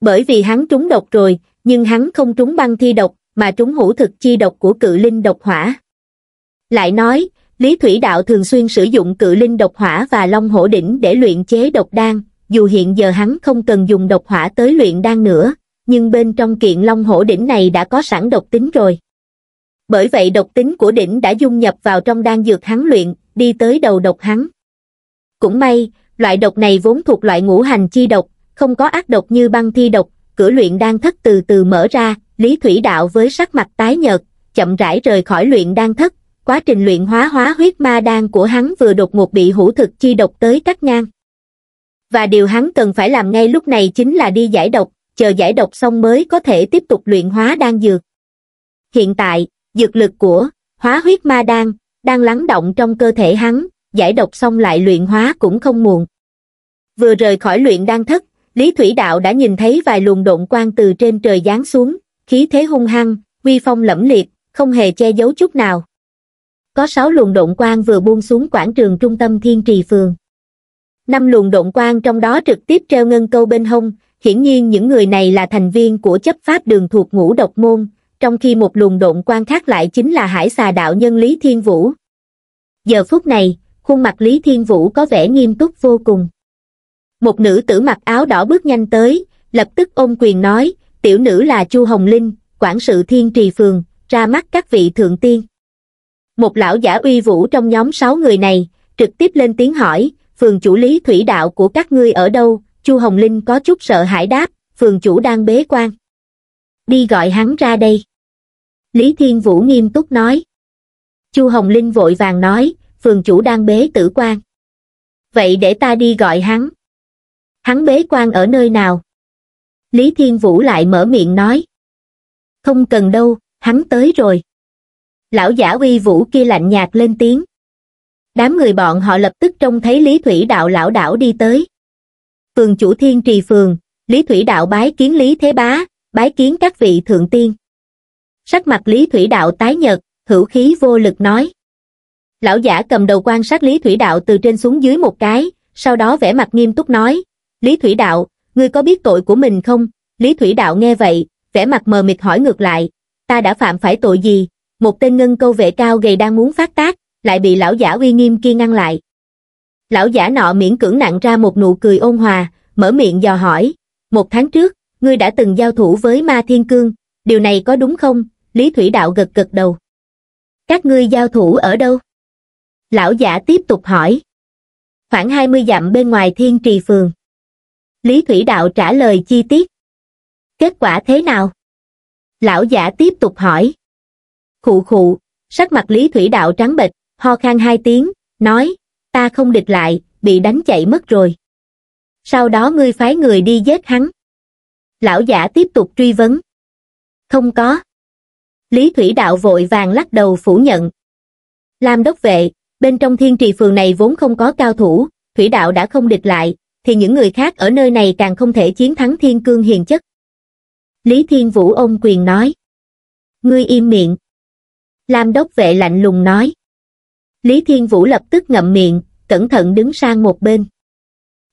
bởi vì hắn trúng độc rồi nhưng hắn không trúng băng thi độc mà trúng hữu thực chi độc của cự linh độc hỏa lại nói lý thủy đạo thường xuyên sử dụng cự linh độc hỏa và long hổ đỉnh để luyện chế độc đan dù hiện giờ hắn không cần dùng độc hỏa tới luyện đan nữa nhưng bên trong kiện long hổ đỉnh này đã có sẵn độc tính rồi. Bởi vậy độc tính của đỉnh đã dung nhập vào trong đan dược hắn luyện, đi tới đầu độc hắn. Cũng may, loại độc này vốn thuộc loại ngũ hành chi độc, không có ác độc như băng thi độc, cửa luyện đan thất từ từ mở ra, Lý Thủy Đạo với sắc mặt tái nhợt, chậm rãi rời khỏi luyện đan thất, quá trình luyện hóa hóa huyết ma đan của hắn vừa đột ngột bị hữu thực chi độc tới cắt ngang. Và điều hắn cần phải làm ngay lúc này chính là đi giải độc, chờ giải độc xong mới có thể tiếp tục luyện hóa đan dược. Hiện tại, dược lực của hóa huyết ma đan đang lắng động trong cơ thể hắn, giải độc xong lại luyện hóa cũng không muộn. Vừa rời khỏi luyện đan thất, Lý Thủy Đạo đã nhìn thấy vài luồng độn quang từ trên trời giáng xuống, khí thế hung hăng, uy phong lẫm liệt, không hề che giấu chút nào. Có sáu luồng độn quang vừa buông xuống quảng trường trung tâm Thiên Trì Phường. Năm luồng độn quang trong đó trực tiếp treo ngân câu bên hông, hiển nhiên những người này là thành viên của chấp pháp đường thuộc ngũ độc môn, trong khi một luồng độn quan khác lại chính là hải xà đạo nhân Lý Thiên Vũ. Giờ phút này, khuôn mặt Lý Thiên Vũ có vẻ nghiêm túc vô cùng. Một nữ tử mặc áo đỏ bước nhanh tới, lập tức ôm quyền nói, tiểu nữ là Chu Hồng Linh, quản sự thiên trì phường, ra mắt các vị thượng tiên. Một lão giả uy vũ trong nhóm sáu người này, trực tiếp lên tiếng hỏi, phường chủ lý thủy đạo của các ngươi ở đâu, chu hồng linh có chút sợ hãi đáp phường chủ đang bế quan đi gọi hắn ra đây lý thiên vũ nghiêm túc nói chu hồng linh vội vàng nói phường chủ đang bế tử quan vậy để ta đi gọi hắn hắn bế quan ở nơi nào lý thiên vũ lại mở miệng nói không cần đâu hắn tới rồi lão giả uy vũ kia lạnh nhạt lên tiếng đám người bọn họ lập tức trông thấy lý thủy đạo lão đảo đi tới phường chủ thiên trì phường, Lý Thủy Đạo bái kiến Lý Thế Bá, bái kiến các vị thượng tiên. Sắc mặt Lý Thủy Đạo tái nhợt, hữu khí vô lực nói. Lão giả cầm đầu quan sát Lý Thủy Đạo từ trên xuống dưới một cái, sau đó vẻ mặt nghiêm túc nói. Lý Thủy Đạo, ngươi có biết tội của mình không? Lý Thủy Đạo nghe vậy, vẻ mặt mờ mịt hỏi ngược lại. Ta đã phạm phải tội gì? Một tên ngân câu vệ cao gầy đang muốn phát tác, lại bị lão giả uy nghiêm kia ngăn lại. Lão giả nọ miễn cưỡng nặng ra một nụ cười ôn hòa, mở miệng dò hỏi. Một tháng trước, ngươi đã từng giao thủ với ma thiên cương, điều này có đúng không? Lý Thủy Đạo gật gật đầu. Các ngươi giao thủ ở đâu? Lão giả tiếp tục hỏi. Khoảng 20 dặm bên ngoài thiên trì phường. Lý Thủy Đạo trả lời chi tiết. Kết quả thế nào? Lão giả tiếp tục hỏi. Khụ khụ, sắc mặt Lý Thủy Đạo trắng bệch, ho khan hai tiếng, nói, ta không địch lại, bị đánh chạy mất rồi. Sau đó ngươi phái người đi giết hắn. Lão giả tiếp tục truy vấn. Không có. Lý Thủy Đạo vội vàng lắc đầu phủ nhận. Làm đốc vệ, bên trong thiên trì phường này vốn không có cao thủ, Thủy Đạo đã không địch lại, thì những người khác ở nơi này càng không thể chiến thắng thiên cương hiền chất. Lý Thiên Vũ ôm quyền nói. Ngươi im miệng. Lam đốc vệ lạnh lùng nói. Lý Thiên Vũ lập tức ngậm miệng, cẩn thận đứng sang một bên.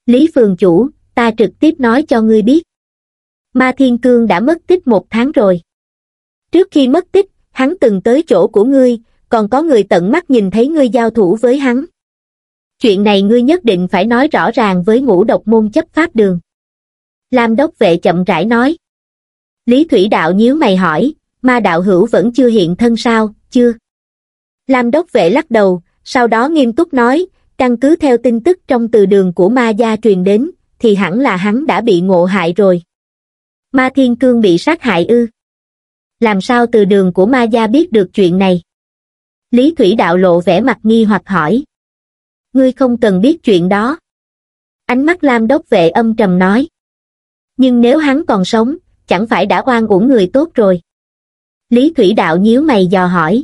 Lý Phường Chủ, ta trực tiếp nói cho ngươi biết. Ma Thiên Cương đã mất tích một tháng rồi. Trước khi mất tích, hắn từng tới chỗ của ngươi, còn có người tận mắt nhìn thấy ngươi giao thủ với hắn. Chuyện này ngươi nhất định phải nói rõ ràng với ngũ độc môn chấp pháp đường. Lam đốc vệ chậm rãi nói. Lý Thủy Đạo nhíu mày hỏi, ma đạo hữu vẫn chưa hiện thân sao, chưa? Lam Đốc Vệ lắc đầu, sau đó nghiêm túc nói, căn cứ theo tin tức trong từ đường của ma gia truyền đến, thì hẳn là hắn đã bị ngộ hại rồi. Ma Thiên Cương bị sát hại ư. Làm sao từ đường của ma gia biết được chuyện này? Lý Thủy Đạo lộ vẻ mặt nghi hoặc hỏi. Ngươi không cần biết chuyện đó. Ánh mắt Lam Đốc Vệ âm trầm nói. Nhưng nếu hắn còn sống, chẳng phải đã oan uổng người tốt rồi. Lý Thủy Đạo nhíu mày dò hỏi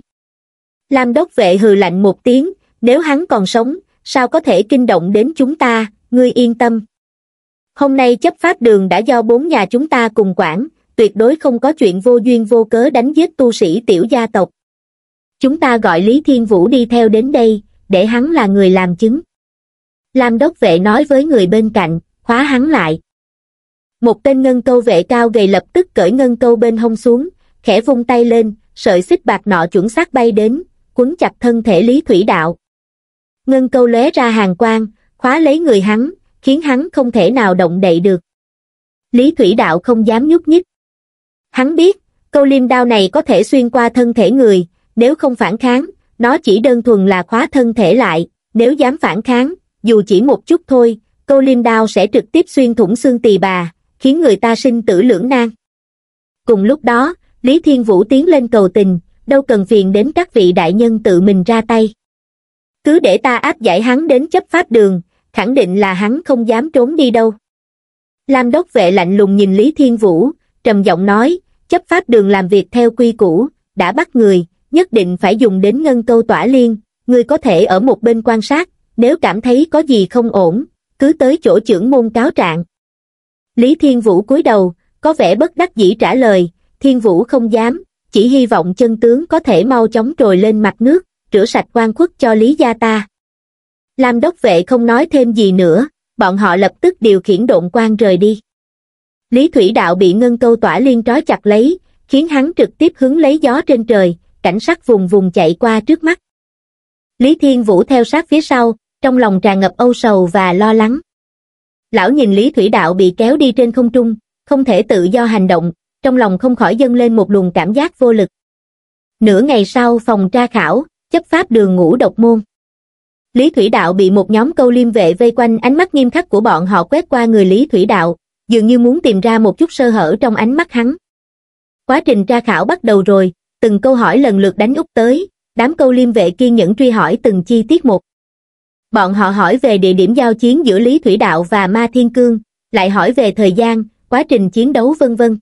lam đốc vệ hừ lạnh một tiếng nếu hắn còn sống sao có thể kinh động đến chúng ta ngươi yên tâm hôm nay chấp pháp đường đã do bốn nhà chúng ta cùng quản tuyệt đối không có chuyện vô duyên vô cớ đánh giết tu sĩ tiểu gia tộc chúng ta gọi lý thiên vũ đi theo đến đây để hắn là người làm chứng lam đốc vệ nói với người bên cạnh khóa hắn lại một tên ngân câu vệ cao gầy lập tức cởi ngân câu bên hông xuống khẽ vung tay lên sợi xích bạc nọ chuẩn xác bay đến quấn chặt thân thể lý thủy đạo ngân câu lóe ra hàng quang khóa lấy người hắn khiến hắn không thể nào động đậy được lý thủy đạo không dám nhúc nhích hắn biết câu liêm đao này có thể xuyên qua thân thể người nếu không phản kháng nó chỉ đơn thuần là khóa thân thể lại nếu dám phản kháng dù chỉ một chút thôi câu liêm đao sẽ trực tiếp xuyên thủng xương tỳ bà khiến người ta sinh tử lưỡng nan cùng lúc đó lý thiên vũ tiến lên cầu tình đâu cần phiền đến các vị đại nhân tự mình ra tay. Cứ để ta áp giải hắn đến chấp pháp đường, khẳng định là hắn không dám trốn đi đâu. Lam đốc vệ lạnh lùng nhìn Lý Thiên Vũ, trầm giọng nói, chấp pháp đường làm việc theo quy củ, đã bắt người, nhất định phải dùng đến ngân câu tỏa liên, người có thể ở một bên quan sát, nếu cảm thấy có gì không ổn, cứ tới chỗ trưởng môn cáo trạng. Lý Thiên Vũ cúi đầu, có vẻ bất đắc dĩ trả lời, Thiên Vũ không dám, chỉ hy vọng chân tướng có thể mau chóng trồi lên mặt nước rửa sạch quan khuất cho lý gia ta lam đốc vệ không nói thêm gì nữa bọn họ lập tức điều khiển độn quan rời đi lý thủy đạo bị ngân câu tỏa liên trói chặt lấy khiến hắn trực tiếp hướng lấy gió trên trời cảnh sắc vùng vùng chạy qua trước mắt lý thiên vũ theo sát phía sau trong lòng tràn ngập âu sầu và lo lắng lão nhìn lý thủy đạo bị kéo đi trên không trung không thể tự do hành động trong lòng không khỏi dâng lên một luồng cảm giác vô lực. Nửa ngày sau phòng tra khảo, chấp pháp đường ngũ độc môn. Lý Thủy Đạo bị một nhóm câu liêm vệ vây quanh ánh mắt nghiêm khắc của bọn họ quét qua người Lý Thủy Đạo, dường như muốn tìm ra một chút sơ hở trong ánh mắt hắn. Quá trình tra khảo bắt đầu rồi, từng câu hỏi lần lượt đánh úp tới, đám câu liêm vệ kiên nhẫn truy hỏi từng chi tiết một. Bọn họ hỏi về địa điểm giao chiến giữa Lý Thủy Đạo và Ma Thiên Cương, lại hỏi về thời gian, quá trình chiến đấu vân vân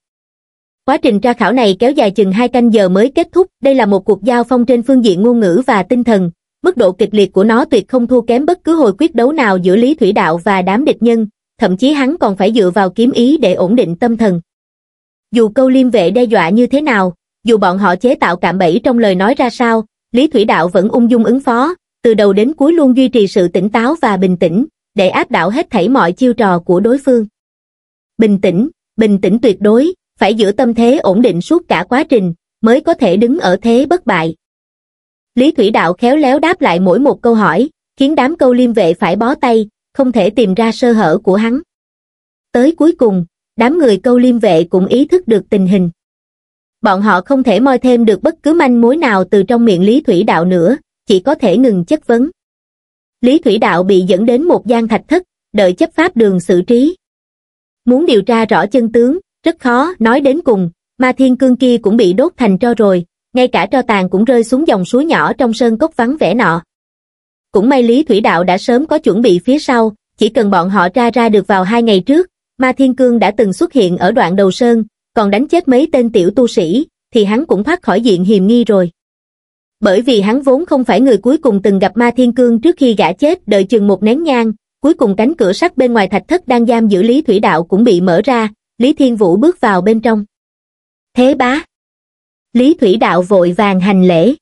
quá trình tra khảo này kéo dài chừng hai canh giờ mới kết thúc đây là một cuộc giao phong trên phương diện ngôn ngữ và tinh thần mức độ kịch liệt của nó tuyệt không thua kém bất cứ hồi quyết đấu nào giữa lý thủy đạo và đám địch nhân thậm chí hắn còn phải dựa vào kiếm ý để ổn định tâm thần dù câu liêm vệ đe dọa như thế nào dù bọn họ chế tạo cạm bẫy trong lời nói ra sao lý thủy đạo vẫn ung dung ứng phó từ đầu đến cuối luôn duy trì sự tỉnh táo và bình tĩnh để áp đảo hết thảy mọi chiêu trò của đối phương bình tĩnh bình tĩnh tuyệt đối phải giữ tâm thế ổn định suốt cả quá trình, mới có thể đứng ở thế bất bại. Lý Thủy Đạo khéo léo đáp lại mỗi một câu hỏi, khiến đám câu liêm vệ phải bó tay, không thể tìm ra sơ hở của hắn. Tới cuối cùng, đám người câu liêm vệ cũng ý thức được tình hình. Bọn họ không thể moi thêm được bất cứ manh mối nào từ trong miệng Lý Thủy Đạo nữa, chỉ có thể ngừng chất vấn. Lý Thủy Đạo bị dẫn đến một gian thạch thất, đợi chấp pháp đường xử trí. Muốn điều tra rõ chân tướng, rất khó nói đến cùng ma thiên cương kia cũng bị đốt thành tro rồi ngay cả tro tàn cũng rơi xuống dòng suối nhỏ trong sơn cốc vắng vẻ nọ cũng may lý thủy đạo đã sớm có chuẩn bị phía sau chỉ cần bọn họ ra ra được vào hai ngày trước ma thiên cương đã từng xuất hiện ở đoạn đầu sơn còn đánh chết mấy tên tiểu tu sĩ thì hắn cũng thoát khỏi diện hiềm nghi rồi bởi vì hắn vốn không phải người cuối cùng từng gặp ma thiên cương trước khi gã chết đợi chừng một nén nhang cuối cùng cánh cửa sắt bên ngoài thạch thất đang giam giữ lý thủy đạo cũng bị mở ra Lý Thiên Vũ bước vào bên trong. Thế bá. Lý Thủy Đạo vội vàng hành lễ.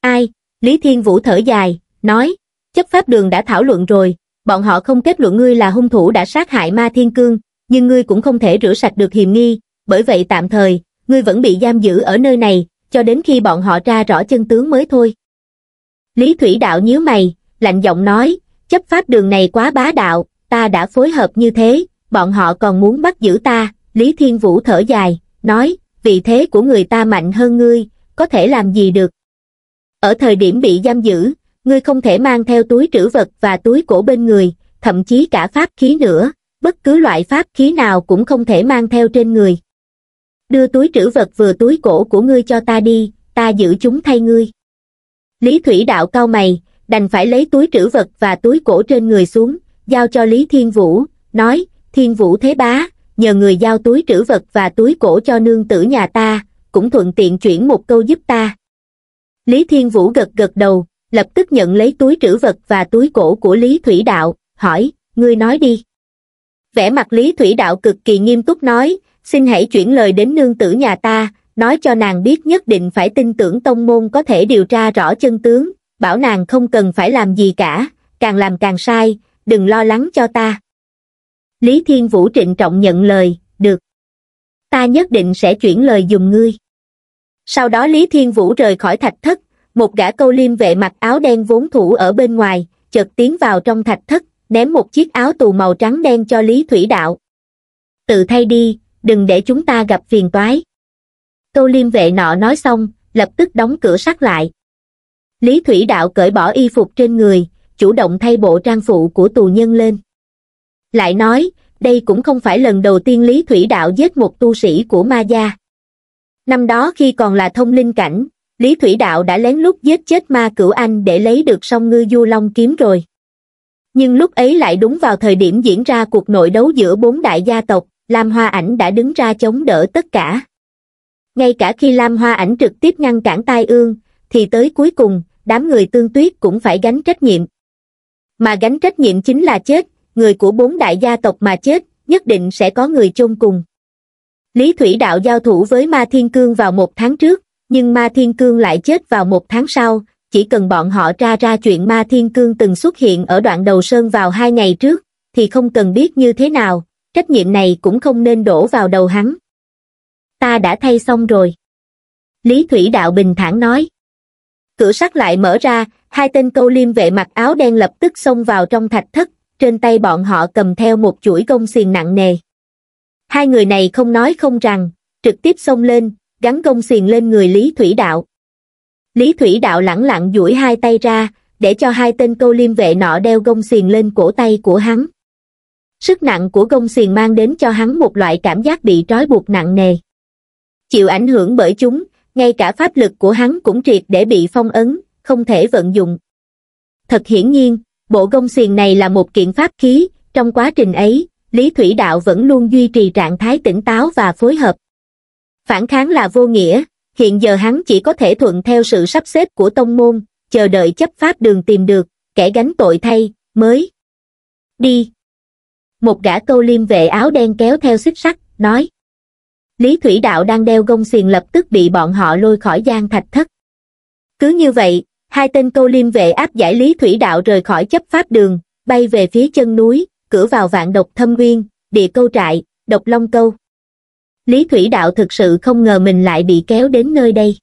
Ai? Lý Thiên Vũ thở dài, nói, chấp pháp đường đã thảo luận rồi, bọn họ không kết luận ngươi là hung thủ đã sát hại ma thiên cương, nhưng ngươi cũng không thể rửa sạch được hiềm nghi, bởi vậy tạm thời, ngươi vẫn bị giam giữ ở nơi này, cho đến khi bọn họ tra rõ chân tướng mới thôi. Lý Thủy Đạo nhíu mày, lạnh giọng nói, chấp pháp đường này quá bá đạo, ta đã phối hợp như thế, bọn họ còn muốn bắt giữ ta, Lý Thiên Vũ thở dài, nói, vị thế của người ta mạnh hơn ngươi, có thể làm gì được. Ở thời điểm bị giam giữ, ngươi không thể mang theo túi trữ vật và túi cổ bên người, thậm chí cả pháp khí nữa, bất cứ loại pháp khí nào cũng không thể mang theo trên người. Đưa túi trữ vật vừa túi cổ của ngươi cho ta đi, ta giữ chúng thay ngươi. Lý Thủy Đạo cao mày, đành phải lấy túi trữ vật và túi cổ trên người xuống, giao cho Lý Thiên Vũ, nói, thiên vũ thế bá, nhờ người giao túi trữ vật và túi cổ cho nương tử nhà ta, cũng thuận tiện chuyển một câu giúp ta. Lý Thiên Vũ gật gật đầu, lập tức nhận lấy túi trữ vật và túi cổ của Lý Thủy Đạo, hỏi, ngươi nói đi. Vẻ mặt Lý Thủy Đạo cực kỳ nghiêm túc nói, xin hãy chuyển lời đến nương tử nhà ta, nói cho nàng biết nhất định phải tin tưởng tông môn có thể điều tra rõ chân tướng, bảo nàng không cần phải làm gì cả, càng làm càng sai, đừng lo lắng cho ta. Lý Thiên Vũ trịnh trọng nhận lời, được. Ta nhất định sẽ chuyển lời dùng ngươi. Sau đó Lý Thiên Vũ rời khỏi thạch thất, một gã câu liêm vệ mặc áo đen vốn thủ ở bên ngoài, chợt tiến vào trong thạch thất, ném một chiếc áo tù màu trắng đen cho Lý Thủy Đạo. Tự thay đi, đừng để chúng ta gặp phiền toái. Câu liêm vệ nọ nói xong, lập tức đóng cửa sắt lại. Lý Thủy Đạo cởi bỏ y phục trên người, chủ động thay bộ trang phụ của tù nhân lên lại nói đây cũng không phải lần đầu tiên lý thủy đạo giết một tu sĩ của ma gia năm đó khi còn là thông linh cảnh lý thủy đạo đã lén lút giết chết ma cửu anh để lấy được song ngư du long kiếm rồi nhưng lúc ấy lại đúng vào thời điểm diễn ra cuộc nội đấu giữa bốn đại gia tộc lam hoa ảnh đã đứng ra chống đỡ tất cả ngay cả khi lam hoa ảnh trực tiếp ngăn cản tai ương thì tới cuối cùng đám người tương tuyết cũng phải gánh trách nhiệm mà gánh trách nhiệm chính là chết người của bốn đại gia tộc mà chết, nhất định sẽ có người chôn cùng. Lý Thủy Đạo giao thủ với Ma Thiên Cương vào một tháng trước, nhưng Ma Thiên Cương lại chết vào một tháng sau, chỉ cần bọn họ tra ra chuyện Ma Thiên Cương từng xuất hiện ở đoạn đầu sơn vào hai ngày trước, thì không cần biết như thế nào, trách nhiệm này cũng không nên đổ vào đầu hắn. Ta đã thay xong rồi. Lý Thủy Đạo bình thản nói. Cửa sắt lại mở ra, hai tên câu liêm vệ mặc áo đen lập tức xông vào trong thạch thất, trên tay bọn họ cầm theo một chuỗi gông xiềng nặng nề. Hai người này không nói không rằng, trực tiếp xông lên, gắn gông xiềng lên người Lý Thủy Đạo. Lý Thủy Đạo lẳng lặng duỗi hai tay ra, để cho hai tên câu liêm vệ nọ đeo gông xiềng lên cổ tay của hắn. Sức nặng của gông xiềng mang đến cho hắn một loại cảm giác bị trói buộc nặng nề. Chịu ảnh hưởng bởi chúng, ngay cả pháp lực của hắn cũng triệt để bị phong ấn, không thể vận dụng. Thật hiển nhiên, Bộ gông xiềng này là một kiện pháp khí, trong quá trình ấy, Lý Thủy Đạo vẫn luôn duy trì trạng thái tỉnh táo và phối hợp. Phản kháng là vô nghĩa, hiện giờ hắn chỉ có thể thuận theo sự sắp xếp của tông môn, chờ đợi chấp pháp đường tìm được, kẻ gánh tội thay, mới. Đi. Một gã câu liêm vệ áo đen kéo theo xích sắt, nói. Lý Thủy Đạo đang đeo gông xiềng lập tức bị bọn họ lôi khỏi gian thạch thất. Cứ như vậy, hai tên câu liêm vệ áp giải lý thủy đạo rời khỏi chấp pháp đường bay về phía chân núi cửa vào vạn độc thâm nguyên địa câu trại độc long câu lý thủy đạo thực sự không ngờ mình lại bị kéo đến nơi đây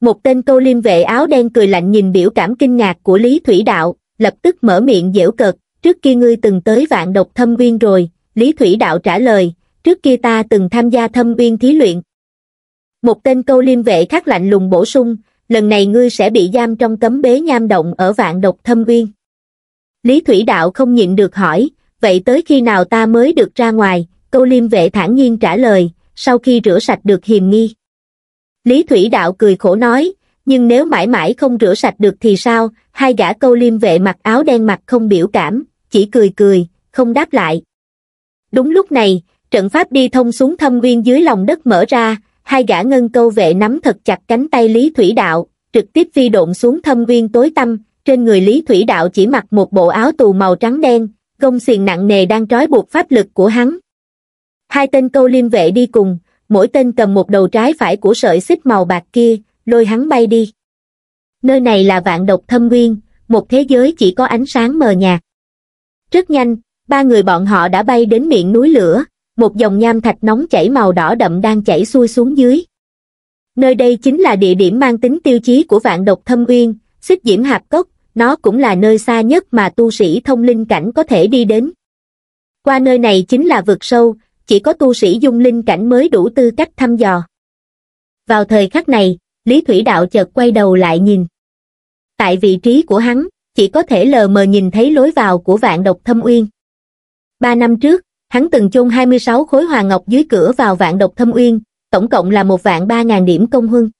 một tên câu liêm vệ áo đen cười lạnh nhìn biểu cảm kinh ngạc của lý thủy đạo lập tức mở miệng dễu cợt trước kia ngươi từng tới vạn độc thâm viên rồi lý thủy đạo trả lời trước kia ta từng tham gia thâm viên thí luyện một tên câu liêm vệ khác lạnh lùng bổ sung lần này ngươi sẽ bị giam trong cấm bế nham động ở vạn độc thâm uyên. Lý Thủy Đạo không nhịn được hỏi, vậy tới khi nào ta mới được ra ngoài, câu liêm vệ thản nhiên trả lời, sau khi rửa sạch được hiềm nghi. Lý Thủy Đạo cười khổ nói, nhưng nếu mãi mãi không rửa sạch được thì sao, hai gã câu liêm vệ mặc áo đen mặt không biểu cảm, chỉ cười cười, không đáp lại. Đúng lúc này, trận pháp đi thông xuống thâm nguyên dưới lòng đất mở ra, hai gã ngân câu vệ nắm thật chặt cánh tay Lý Thủy Đạo, trực tiếp phi độn xuống thâm nguyên tối tăm, trên người Lý Thủy Đạo chỉ mặc một bộ áo tù màu trắng đen, gông xiềng nặng nề đang trói buộc pháp lực của hắn. Hai tên câu liêm vệ đi cùng, mỗi tên cầm một đầu trái phải của sợi xích màu bạc kia, lôi hắn bay đi. Nơi này là vạn độc thâm nguyên, một thế giới chỉ có ánh sáng mờ nhạt. Rất nhanh, ba người bọn họ đã bay đến miệng núi lửa, một dòng nham thạch nóng chảy màu đỏ đậm đang chảy xuôi xuống dưới. Nơi đây chính là địa điểm mang tính tiêu chí của vạn độc thâm uyên, xích diễm hạp cốc, nó cũng là nơi xa nhất mà tu sĩ thông linh cảnh có thể đi đến. Qua nơi này chính là vực sâu, chỉ có tu sĩ dung linh cảnh mới đủ tư cách thăm dò. Vào thời khắc này, Lý Thủy Đạo chợt quay đầu lại nhìn. Tại vị trí của hắn, chỉ có thể lờ mờ nhìn thấy lối vào của vạn độc thâm uyên. Ba năm trước, hắn từng chôn 26 khối hoàng ngọc dưới cửa vào vạn độc thâm uyên, tổng cộng là một vạn ba ngàn điểm công huân.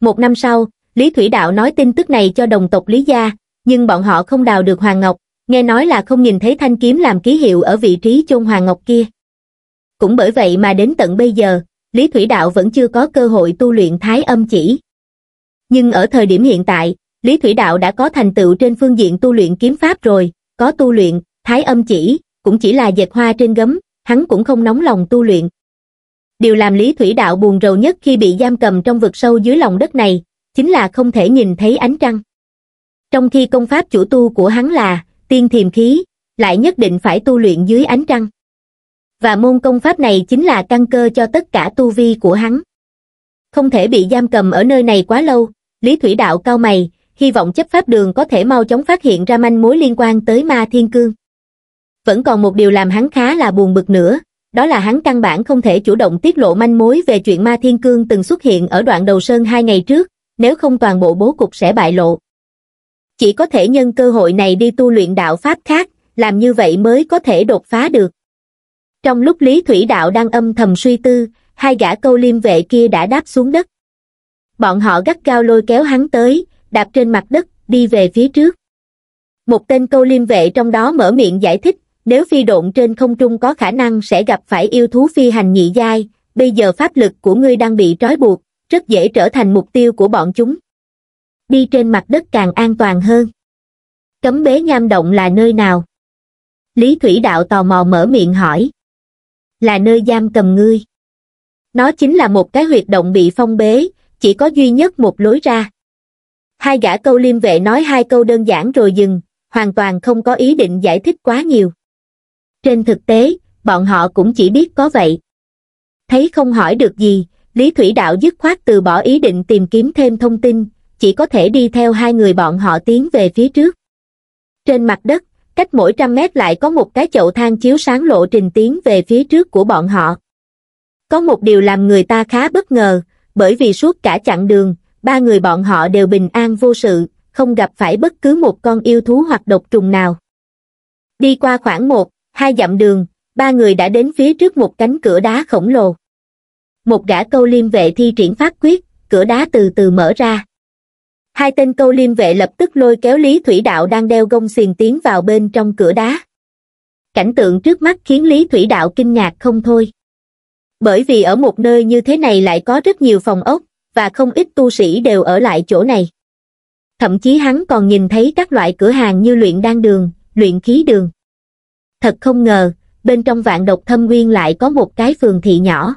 Một năm sau, Lý Thủy Đạo nói tin tức này cho đồng tộc Lý Gia, nhưng bọn họ không đào được hoàng ngọc, nghe nói là không nhìn thấy thanh kiếm làm ký hiệu ở vị trí chôn hoàng ngọc kia. Cũng bởi vậy mà đến tận bây giờ, Lý Thủy Đạo vẫn chưa có cơ hội tu luyện thái âm chỉ. Nhưng ở thời điểm hiện tại, Lý Thủy Đạo đã có thành tựu trên phương diện tu luyện kiếm pháp rồi, có tu luyện, thái âm chỉ, cũng chỉ là dệt hoa trên gấm hắn cũng không nóng lòng tu luyện điều làm lý thủy đạo buồn rầu nhất khi bị giam cầm trong vực sâu dưới lòng đất này chính là không thể nhìn thấy ánh trăng trong khi công pháp chủ tu của hắn là tiên thiềm khí lại nhất định phải tu luyện dưới ánh trăng và môn công pháp này chính là căn cơ cho tất cả tu vi của hắn không thể bị giam cầm ở nơi này quá lâu lý thủy đạo cao mày hy vọng chấp pháp đường có thể mau chóng phát hiện ra manh mối liên quan tới ma thiên cương vẫn còn một điều làm hắn khá là buồn bực nữa đó là hắn căn bản không thể chủ động tiết lộ manh mối về chuyện ma thiên cương từng xuất hiện ở đoạn đầu sơn hai ngày trước nếu không toàn bộ bố cục sẽ bại lộ chỉ có thể nhân cơ hội này đi tu luyện đạo pháp khác làm như vậy mới có thể đột phá được trong lúc lý thủy đạo đang âm thầm suy tư hai gã câu liêm vệ kia đã đáp xuống đất bọn họ gắt cao lôi kéo hắn tới đạp trên mặt đất đi về phía trước một tên câu liêm vệ trong đó mở miệng giải thích nếu phi độn trên không trung có khả năng sẽ gặp phải yêu thú phi hành nhị giai, bây giờ pháp lực của ngươi đang bị trói buộc, rất dễ trở thành mục tiêu của bọn chúng. Đi trên mặt đất càng an toàn hơn. Cấm bế nham động là nơi nào? Lý Thủy Đạo tò mò mở miệng hỏi. Là nơi giam cầm ngươi. Nó chính là một cái huyệt động bị phong bế, chỉ có duy nhất một lối ra. Hai gã câu liêm vệ nói hai câu đơn giản rồi dừng, hoàn toàn không có ý định giải thích quá nhiều. Trên thực tế, bọn họ cũng chỉ biết có vậy. Thấy không hỏi được gì, Lý Thủy Đạo dứt khoát từ bỏ ý định tìm kiếm thêm thông tin, chỉ có thể đi theo hai người bọn họ tiến về phía trước. Trên mặt đất, cách mỗi trăm mét lại có một cái chậu than chiếu sáng lộ trình tiến về phía trước của bọn họ. Có một điều làm người ta khá bất ngờ, bởi vì suốt cả chặng đường, ba người bọn họ đều bình an vô sự, không gặp phải bất cứ một con yêu thú hoặc độc trùng nào. Đi qua khoảng một, Hai dặm đường, ba người đã đến phía trước một cánh cửa đá khổng lồ. Một gã câu liêm vệ thi triển pháp quyết, cửa đá từ từ mở ra. Hai tên câu liêm vệ lập tức lôi kéo Lý Thủy Đạo đang đeo gông xiềng tiến vào bên trong cửa đá. Cảnh tượng trước mắt khiến Lý Thủy Đạo kinh ngạc không thôi. Bởi vì ở một nơi như thế này lại có rất nhiều phòng ốc, và không ít tu sĩ đều ở lại chỗ này. Thậm chí hắn còn nhìn thấy các loại cửa hàng như luyện đan đường, luyện khí đường thật không ngờ, bên trong vạn độc thâm nguyên lại có một cái phường thị nhỏ.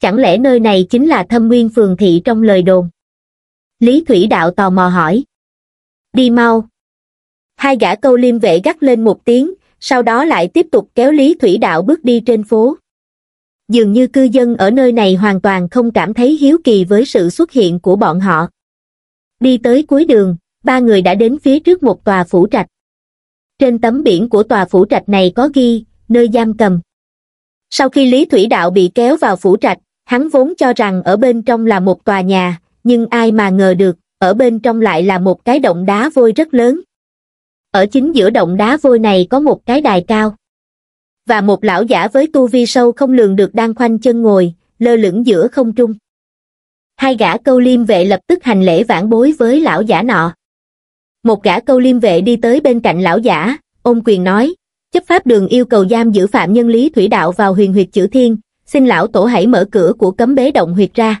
Chẳng lẽ nơi này chính là thâm nguyên phường thị trong lời đồn? Lý Thủy Đạo tò mò hỏi. Đi mau. Hai gã câu liêm vệ gắt lên một tiếng, sau đó lại tiếp tục kéo Lý Thủy Đạo bước đi trên phố. Dường như cư dân ở nơi này hoàn toàn không cảm thấy hiếu kỳ với sự xuất hiện của bọn họ. Đi tới cuối đường, ba người đã đến phía trước một tòa phủ trạch trên tấm biển của tòa phủ trạch này có ghi nơi giam cầm sau khi lý thủy đạo bị kéo vào phủ trạch hắn vốn cho rằng ở bên trong là một tòa nhà nhưng ai mà ngờ được ở bên trong lại là một cái động đá vôi rất lớn ở chính giữa động đá vôi này có một cái đài cao và một lão giả với tu vi sâu không lường được đang khoanh chân ngồi lơ lửng giữa không trung hai gã câu liêm vệ lập tức hành lễ vãn bối với lão giả nọ một gã câu liêm vệ đi tới bên cạnh lão giả ôm quyền nói chấp pháp đường yêu cầu giam giữ phạm nhân lý thủy đạo vào huyền huyệt chữ thiên xin lão tổ hãy mở cửa của cấm bế động huyệt ra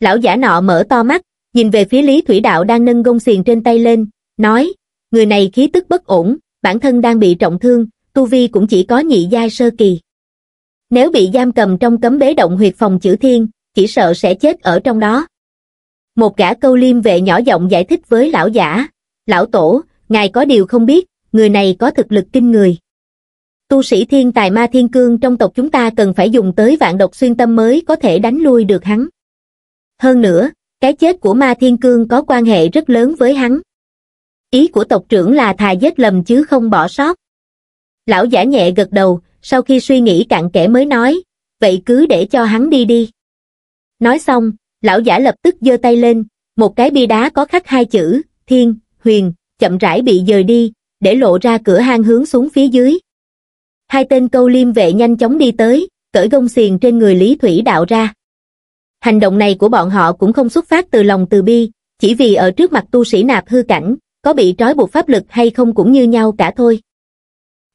lão giả nọ mở to mắt nhìn về phía lý thủy đạo đang nâng gông xiềng trên tay lên nói người này khí tức bất ổn bản thân đang bị trọng thương tu vi cũng chỉ có nhị giai sơ kỳ nếu bị giam cầm trong cấm bế động huyệt phòng chữ thiên chỉ sợ sẽ chết ở trong đó một gã câu liêm vệ nhỏ giọng giải thích với lão giả lão tổ, ngài có điều không biết, người này có thực lực kinh người. Tu sĩ thiên tài ma thiên cương trong tộc chúng ta cần phải dùng tới vạn độc xuyên tâm mới có thể đánh lui được hắn. Hơn nữa, cái chết của ma thiên cương có quan hệ rất lớn với hắn. Ý của tộc trưởng là thà giết lầm chứ không bỏ sót. Lão giả nhẹ gật đầu, sau khi suy nghĩ cặn kẽ mới nói, vậy cứ để cho hắn đi đi. Nói xong, lão giả lập tức giơ tay lên, một cái bi đá có khắc hai chữ, thiên, Huyền, chậm rãi bị dời đi, để lộ ra cửa hang hướng xuống phía dưới. Hai tên câu liêm vệ nhanh chóng đi tới, cởi gông xiềng trên người Lý Thủy đạo ra. Hành động này của bọn họ cũng không xuất phát từ lòng từ bi, chỉ vì ở trước mặt tu sĩ nạp hư cảnh, có bị trói buộc pháp lực hay không cũng như nhau cả thôi.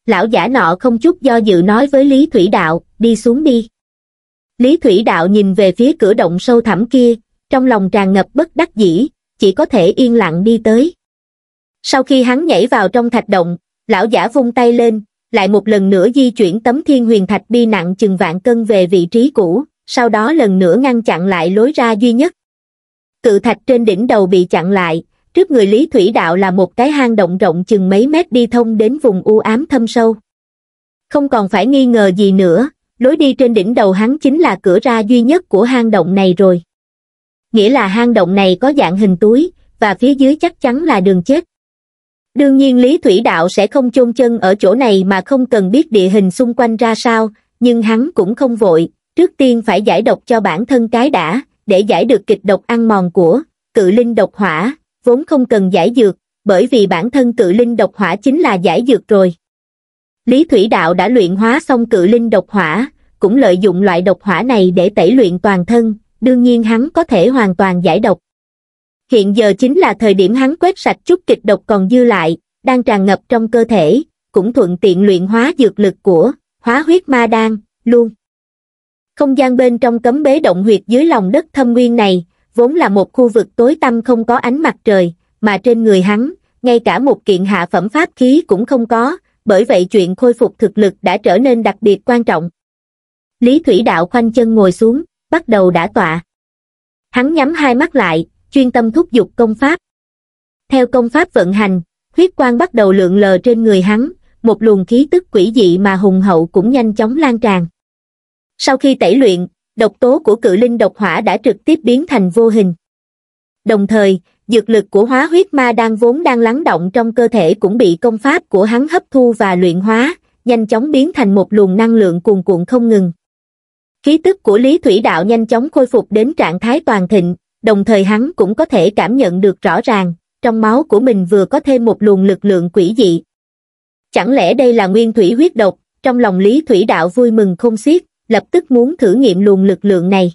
Lão giả nọ không chút do dự nói với Lý Thủy Đạo, đi xuống đi. Lý Thủy Đạo nhìn về phía cửa động sâu thẳm kia, trong lòng tràn ngập bất đắc dĩ, chỉ có thể yên lặng đi tới. Sau khi hắn nhảy vào trong thạch động, lão giả vung tay lên, lại một lần nữa di chuyển tấm thiên huyền thạch bi nặng chừng vạn cân về vị trí cũ, sau đó lần nữa ngăn chặn lại lối ra duy nhất. Cự thạch trên đỉnh đầu bị chặn lại, trước người Lý Thủy Đạo là một cái hang động rộng chừng mấy mét đi thông đến vùng u ám thâm sâu. Không còn phải nghi ngờ gì nữa, lối đi trên đỉnh đầu hắn chính là cửa ra duy nhất của hang động này rồi. Nghĩa là hang động này có dạng hình túi, và phía dưới chắc chắn là đường chết. Đương nhiên Lý Thủy Đạo sẽ không chôn chân ở chỗ này mà không cần biết địa hình xung quanh ra sao, nhưng hắn cũng không vội, trước tiên phải giải độc cho bản thân cái đã, để giải được kịch độc ăn mòn của cự linh độc hỏa, vốn không cần giải dược, bởi vì bản thân cự linh độc hỏa chính là giải dược rồi. Lý Thủy Đạo đã luyện hóa xong cự linh độc hỏa, cũng lợi dụng loại độc hỏa này để tẩy luyện toàn thân, đương nhiên hắn có thể hoàn toàn giải độc hiện giờ chính là thời điểm hắn quét sạch chút kịch độc còn dư lại đang tràn ngập trong cơ thể cũng thuận tiện luyện hóa dược lực của hóa huyết ma đan luôn không gian bên trong cấm bế động huyệt dưới lòng đất thâm nguyên này vốn là một khu vực tối tăm không có ánh mặt trời mà trên người hắn ngay cả một kiện hạ phẩm pháp khí cũng không có bởi vậy chuyện khôi phục thực lực đã trở nên đặc biệt quan trọng lý thủy đạo khoanh chân ngồi xuống bắt đầu đã tọa hắn nhắm hai mắt lại chuyên tâm thúc giục công pháp. Theo công pháp vận hành, huyết quang bắt đầu lượn lờ trên người hắn, một luồng khí tức quỷ dị mà hùng hậu cũng nhanh chóng lan tràn. Sau khi tẩy luyện, độc tố của cự linh độc hỏa đã trực tiếp biến thành vô hình. Đồng thời, dược lực của hóa huyết ma đang vốn đang lắng động trong cơ thể cũng bị công pháp của hắn hấp thu và luyện hóa, nhanh chóng biến thành một luồng năng lượng cuồn cuộn không ngừng. Khí tức của Lý Thủy Đạo nhanh chóng khôi phục đến trạng thái toàn thịnh, đồng thời hắn cũng có thể cảm nhận được rõ ràng, trong máu của mình vừa có thêm một luồng lực lượng quỷ dị. Chẳng lẽ đây là nguyên thủy huyết độc, trong lòng Lý Thủy Đạo vui mừng không xiết, lập tức muốn thử nghiệm luồng lực lượng này.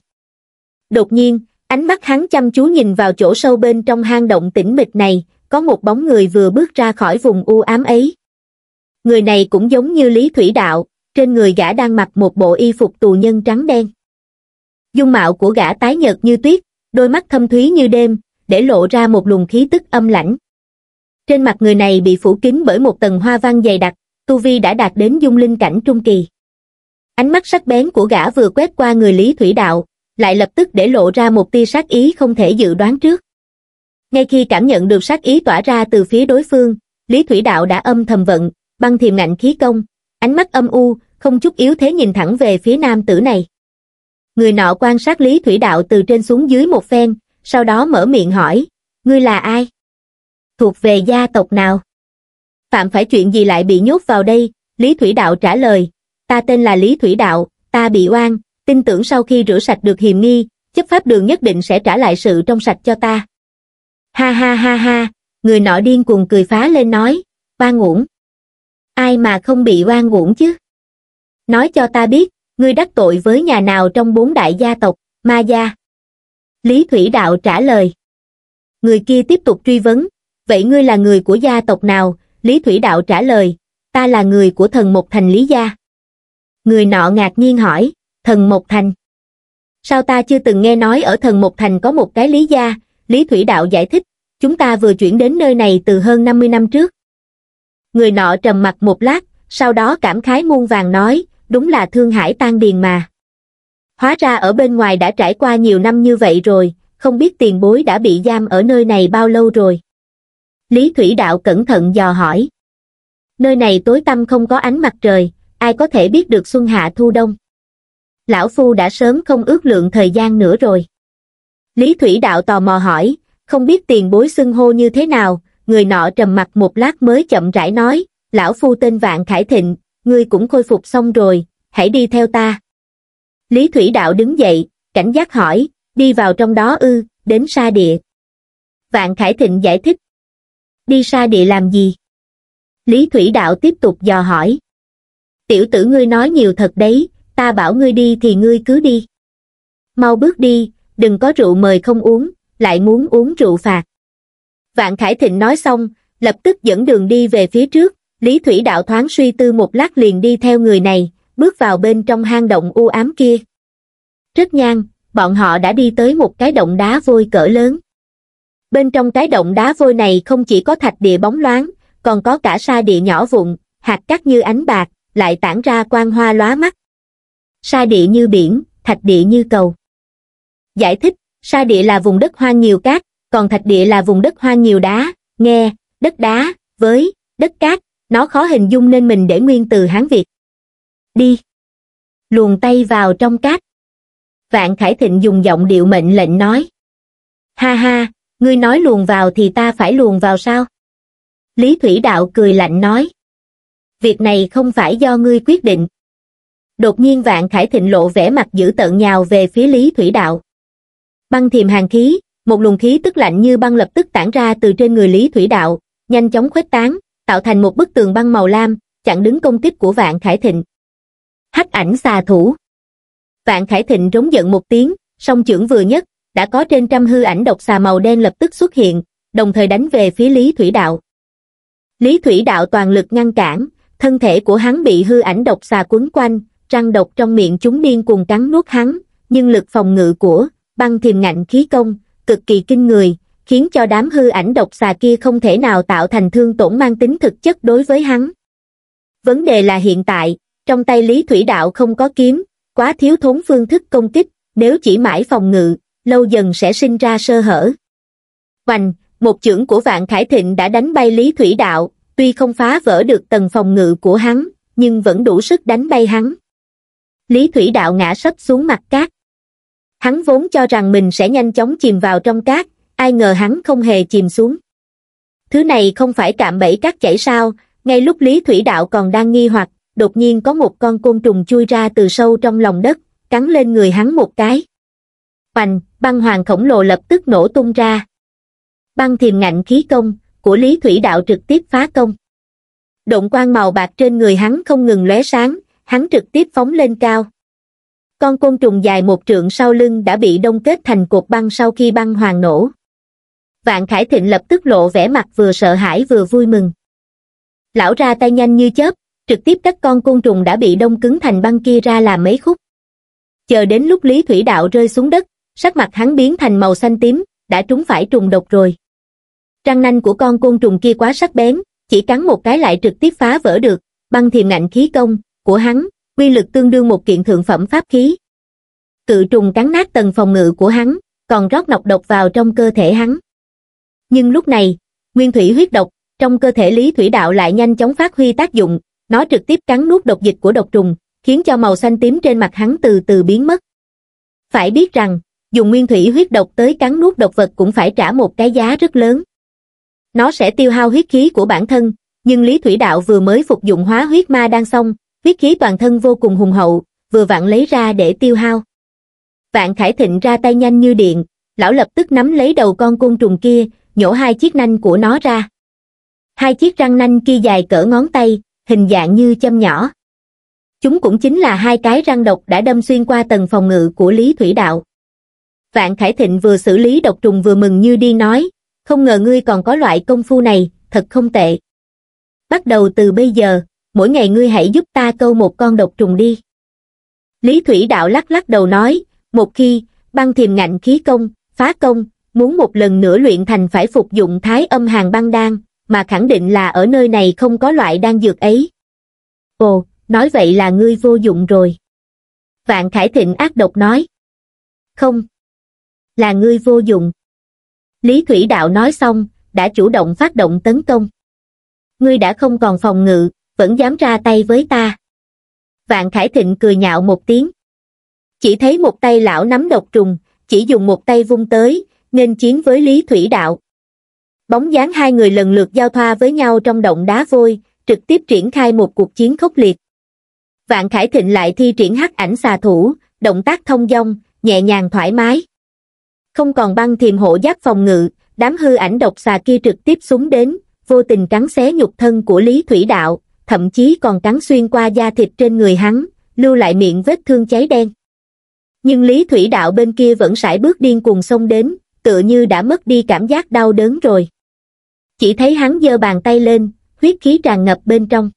Đột nhiên, ánh mắt hắn chăm chú nhìn vào chỗ sâu bên trong hang động tĩnh mịch này, có một bóng người vừa bước ra khỏi vùng u ám ấy. Người này cũng giống như Lý Thủy Đạo, trên người gã đang mặc một bộ y phục tù nhân trắng đen. Dung mạo của gã tái nhợt như tuyết, đôi mắt thâm thúy như đêm để lộ ra một luồng khí tức âm lãnh trên mặt người này bị phủ kín bởi một tầng hoa văn dày đặc tu vi đã đạt đến dung linh cảnh trung kỳ ánh mắt sắc bén của gã vừa quét qua người lý thủy đạo lại lập tức để lộ ra một tia sát ý không thể dự đoán trước ngay khi cảm nhận được sát ý tỏa ra từ phía đối phương lý thủy đạo đã âm thầm vận băng thiềm ngạnh khí công ánh mắt âm u không chút yếu thế nhìn thẳng về phía nam tử này Người nọ quan sát Lý Thủy Đạo từ trên xuống dưới một phen, sau đó mở miệng hỏi, ngươi là ai? Thuộc về gia tộc nào? Phạm phải chuyện gì lại bị nhốt vào đây? Lý Thủy Đạo trả lời, ta tên là Lý Thủy Đạo, ta bị oan, tin tưởng sau khi rửa sạch được hiềm nghi, chấp pháp đường nhất định sẽ trả lại sự trong sạch cho ta. Ha ha ha ha, người nọ điên cuồng cười phá lên nói, oan uổng. Ai mà không bị oan uổng chứ? Nói cho ta biết, ngươi đắc tội với nhà nào trong bốn đại gia tộc ma gia lý thủy đạo trả lời người kia tiếp tục truy vấn vậy ngươi là người của gia tộc nào lý thủy đạo trả lời ta là người của thần một thành lý gia người nọ ngạc nhiên hỏi thần một thành sao ta chưa từng nghe nói ở thần một thành có một cái lý gia lý thủy đạo giải thích chúng ta vừa chuyển đến nơi này từ hơn 50 năm trước người nọ trầm mặt một lát sau đó cảm khái muôn vàng nói đúng là thương hải tan điền mà. Hóa ra ở bên ngoài đã trải qua nhiều năm như vậy rồi, không biết tiền bối đã bị giam ở nơi này bao lâu rồi. Lý Thủy Đạo cẩn thận dò hỏi. Nơi này tối tăm không có ánh mặt trời, ai có thể biết được xuân hạ thu đông. Lão Phu đã sớm không ước lượng thời gian nữa rồi. Lý Thủy Đạo tò mò hỏi, không biết tiền bối xưng hô như thế nào, người nọ trầm mặt một lát mới chậm rãi nói, Lão Phu tên Vạn Khải Thịnh, ngươi cũng khôi phục xong rồi, hãy đi theo ta. Lý Thủy Đạo đứng dậy, cảnh giác hỏi, đi vào trong đó ư, đến sa địa. Vạn Khải Thịnh giải thích. Đi sa địa làm gì? Lý Thủy Đạo tiếp tục dò hỏi. Tiểu tử ngươi nói nhiều thật đấy, ta bảo ngươi đi thì ngươi cứ đi. Mau bước đi, đừng có rượu mời không uống, lại muốn uống rượu phạt. Vạn Khải Thịnh nói xong, lập tức dẫn đường đi về phía trước, Lý Thủy Đạo thoáng suy tư một lát liền đi theo người này, bước vào bên trong hang động u ám kia. Rất nhanh bọn họ đã đi tới một cái động đá vôi cỡ lớn. Bên trong cái động đá vôi này không chỉ có thạch địa bóng loáng, còn có cả sa địa nhỏ vụn, hạt cắt như ánh bạc, lại tản ra quang hoa lóa mắt. Sa địa như biển, thạch địa như cầu. Giải thích, sa địa là vùng đất hoang nhiều cát, còn thạch địa là vùng đất hoang nhiều đá, nghe, đất đá, với, đất cát, nó khó hình dung nên mình để nguyên từ Hán Việt. Đi! Luồn tay vào trong cát. Vạn Khải Thịnh dùng giọng điệu mệnh lệnh nói. Ha ha, ngươi nói luồn vào thì ta phải luồn vào sao? Lý Thủy Đạo cười lạnh nói. Việc này không phải do ngươi quyết định. Đột nhiên Vạn Khải Thịnh lộ vẻ mặt dữ tợn nhào về phía Lý Thủy Đạo. Băng thiềm hàng khí, một luồng khí tức lạnh như băng lập tức tản ra từ trên người Lý Thủy Đạo, nhanh chóng khuếch tán, tạo thành một bức tường băng màu lam, chặn đứng công kích của Vạn Khải Thịnh. Hắc ảnh xà thủ. Vạn Khải Thịnh rống giận một tiếng, song trưởng vừa nhất, đã có trên trăm hư ảnh độc xà màu đen lập tức xuất hiện, đồng thời đánh về phía Lý Thủy Đạo. Lý Thủy Đạo toàn lực ngăn cản, thân thể của hắn bị hư ảnh độc xà quấn quanh, răng độc trong miệng chúng điên cuồng cắn nuốt hắn, nhưng lực phòng ngự của băng thiềm ngạnh khí công cực kỳ kinh người, khiến cho đám hư ảnh độc xà kia không thể nào tạo thành thương tổn mang tính thực chất đối với hắn. Vấn đề là hiện tại, trong tay Lý Thủy Đạo không có kiếm, quá thiếu thốn phương thức công kích, nếu chỉ mãi phòng ngự, lâu dần sẽ sinh ra sơ hở. Hoành, một chưởng của Vạn Khải Thịnh đã đánh bay Lý Thủy Đạo, tuy không phá vỡ được tầng phòng ngự của hắn, nhưng vẫn đủ sức đánh bay hắn. Lý Thủy Đạo ngã sấp xuống mặt cát. Hắn vốn cho rằng mình sẽ nhanh chóng chìm vào trong cát, ai ngờ hắn không hề chìm xuống. Thứ này không phải cạm bẫy cắt chảy sao, ngay lúc Lý Thủy Đạo còn đang nghi hoặc, đột nhiên có một con côn trùng chui ra từ sâu trong lòng đất, cắn lên người hắn một cái. Hoành, băng hoàng khổng lồ lập tức nổ tung ra. Băng thiềm ngạnh khí công, của Lý Thủy Đạo trực tiếp phá công. Động quang màu bạc trên người hắn không ngừng lóe sáng, hắn trực tiếp phóng lên cao. Con côn trùng dài một trượng sau lưng đã bị đông kết thành cột băng sau khi băng hoàng nổ. Vạn Khải Thịnh lập tức lộ vẻ mặt vừa sợ hãi vừa vui mừng. Lão ra tay nhanh như chớp, trực tiếp các con côn trùng đã bị đông cứng thành băng kia ra làm mấy khúc. Chờ đến lúc Lý Thủy Đạo rơi xuống đất, sắc mặt hắn biến thành màu xanh tím, đã trúng phải trùng độc rồi. Răng nanh của con côn trùng kia quá sắc bén, chỉ cắn một cái lại trực tiếp phá vỡ được, băng thiềm ngạnh khí công của hắn, quy lực tương đương một kiện thượng phẩm pháp khí. Cự trùng cắn nát tầng phòng ngự của hắn, còn rót nọc độc vào trong cơ thể hắn. Nhưng lúc này, nguyên thủy huyết độc, trong cơ thể Lý Thủy Đạo lại nhanh chóng phát huy tác dụng, nó trực tiếp cắn nuốt độc dịch của độc trùng, khiến cho màu xanh tím trên mặt hắn từ từ biến mất. Phải biết rằng, dùng nguyên thủy huyết độc tới cắn nuốt độc vật cũng phải trả một cái giá rất lớn. Nó sẽ tiêu hao huyết khí của bản thân, nhưng Lý Thủy Đạo vừa mới phục dụng hóa huyết ma đang xong, huyết khí toàn thân vô cùng hùng hậu, vừa vặn lấy ra để tiêu hao. Vạn Khải Thịnh ra tay nhanh như điện, lão lập tức nắm lấy đầu con côn trùng kia, nhổ hai chiếc nanh của nó ra hai chiếc răng nanh kia dài cỡ ngón tay hình dạng như châm nhỏ chúng cũng chính là hai cái răng độc đã đâm xuyên qua tầng phòng ngự của lý thủy đạo vạn khải thịnh vừa xử lý độc trùng vừa mừng như điên nói không ngờ ngươi còn có loại công phu này thật không tệ bắt đầu từ bây giờ mỗi ngày ngươi hãy giúp ta câu một con độc trùng đi lý thủy đạo lắc lắc đầu nói một khi băng thiềm ngạnh khí công phá công muốn một lần nữa luyện thành phải phục dụng thái âm hàng băng đan, mà khẳng định là ở nơi này không có loại đan dược ấy. Ồ, nói vậy là ngươi vô dụng rồi. Vạn Khải Thịnh ác độc nói. Không, là ngươi vô dụng. Lý Thủy Đạo nói xong, đã chủ động phát động tấn công. Ngươi đã không còn phòng ngự, vẫn dám ra tay với ta. Vạn Khải Thịnh cười nhạo một tiếng. Chỉ thấy một tay lão nắm độc trùng, chỉ dùng một tay vung tới, nghênh chiến với Lý Thủy Đạo. Bóng dáng hai người lần lượt giao thoa với nhau trong động đá vôi, trực tiếp triển khai một cuộc chiến khốc liệt. Vạn Khải Thịnh lại thi triển hắc ảnh xà thủ, động tác thông dong, nhẹ nhàng thoải mái. Không còn băng thiềm hộ giác phòng ngự, đám hư ảnh độc xà kia trực tiếp súng đến, vô tình cắn xé nhục thân của Lý Thủy Đạo, thậm chí còn cắn xuyên qua da thịt trên người hắn, lưu lại miệng vết thương cháy đen. Nhưng Lý Thủy Đạo bên kia vẫn sải bước điên cuồng xông đến, tựa như đã mất đi cảm giác đau đớn rồi. Chỉ thấy hắn giơ bàn tay lên, huyết khí tràn ngập bên trong.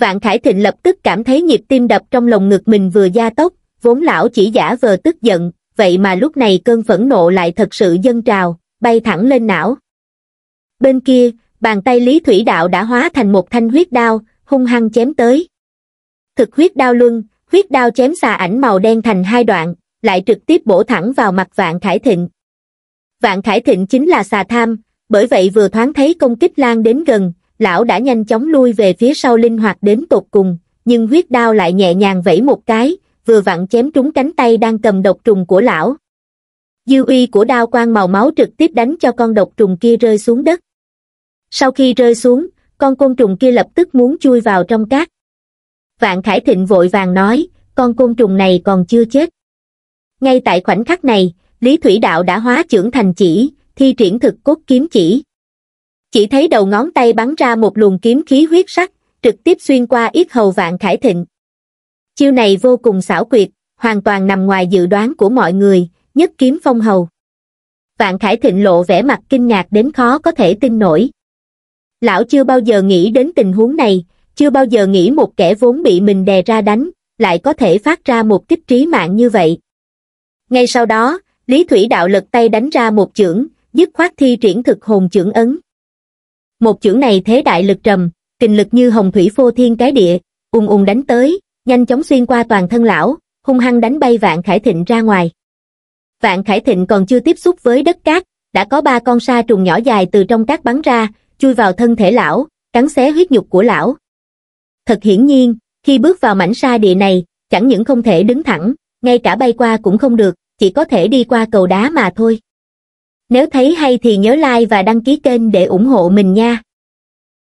Vạn Khải Thịnh lập tức cảm thấy nhịp tim đập trong lồng ngực mình vừa gia tốc, vốn lão chỉ giả vờ tức giận, vậy mà lúc này cơn phẫn nộ lại thật sự dâng trào, bay thẳng lên não. Bên kia, bàn tay Lý Thủy Đạo đã hóa thành một thanh huyết đao, hung hăng chém tới. Thực huyết đao luân, huyết đao chém xà ảnh màu đen thành hai đoạn, lại trực tiếp bổ thẳng vào mặt Vạn Khải Thịnh. Vạn Khải Thịnh chính là xà tham, bởi vậy vừa thoáng thấy công kích lan đến gần, lão đã nhanh chóng lui về phía sau linh hoạt đến tột cùng, nhưng huyết đao lại nhẹ nhàng vẫy một cái, vừa vặn chém trúng cánh tay đang cầm độc trùng của lão. Dư uy của đao quang màu máu trực tiếp đánh cho con độc trùng kia rơi xuống đất. Sau khi rơi xuống, con côn trùng kia lập tức muốn chui vào trong cát. Vạn Khải Thịnh vội vàng nói, con côn trùng này còn chưa chết. Ngay tại khoảnh khắc này, Lý Thủy Đạo đã hóa trưởng thành chỉ, thi triển thực cốt kiếm chỉ. Chỉ thấy đầu ngón tay bắn ra một luồng kiếm khí huyết sắc, trực tiếp xuyên qua yết hầu vạn khải thịnh. Chiêu này vô cùng xảo quyệt, hoàn toàn nằm ngoài dự đoán của mọi người, nhất kiếm phong hầu. Vạn khải thịnh lộ vẻ mặt kinh ngạc đến khó có thể tin nổi. Lão chưa bao giờ nghĩ đến tình huống này, chưa bao giờ nghĩ một kẻ vốn bị mình đè ra đánh, lại có thể phát ra một kích trí mạng như vậy. Ngay sau đó, Lý Thủy Đạo lật tay đánh ra một chưởng, dứt khoát thi triển thực hồn chưởng ấn. Một chưởng này thế đại lực trầm, kình lực như hồng thủy phô thiên cái địa, ùng ùng đánh tới, nhanh chóng xuyên qua toàn thân lão, hung hăng đánh bay Vạn Khải Thịnh ra ngoài. Vạn Khải Thịnh còn chưa tiếp xúc với đất cát, đã có ba con sa trùng nhỏ dài từ trong cát bắn ra, chui vào thân thể lão, cắn xé huyết nhục của lão. Thật hiển nhiên, khi bước vào mảnh sa địa này, chẳng những không thể đứng thẳng, ngay cả bay qua cũng không được, chỉ có thể đi qua cầu đá mà thôi nếu thấy hay thì nhớ like và đăng ký kênh để ủng hộ mình nha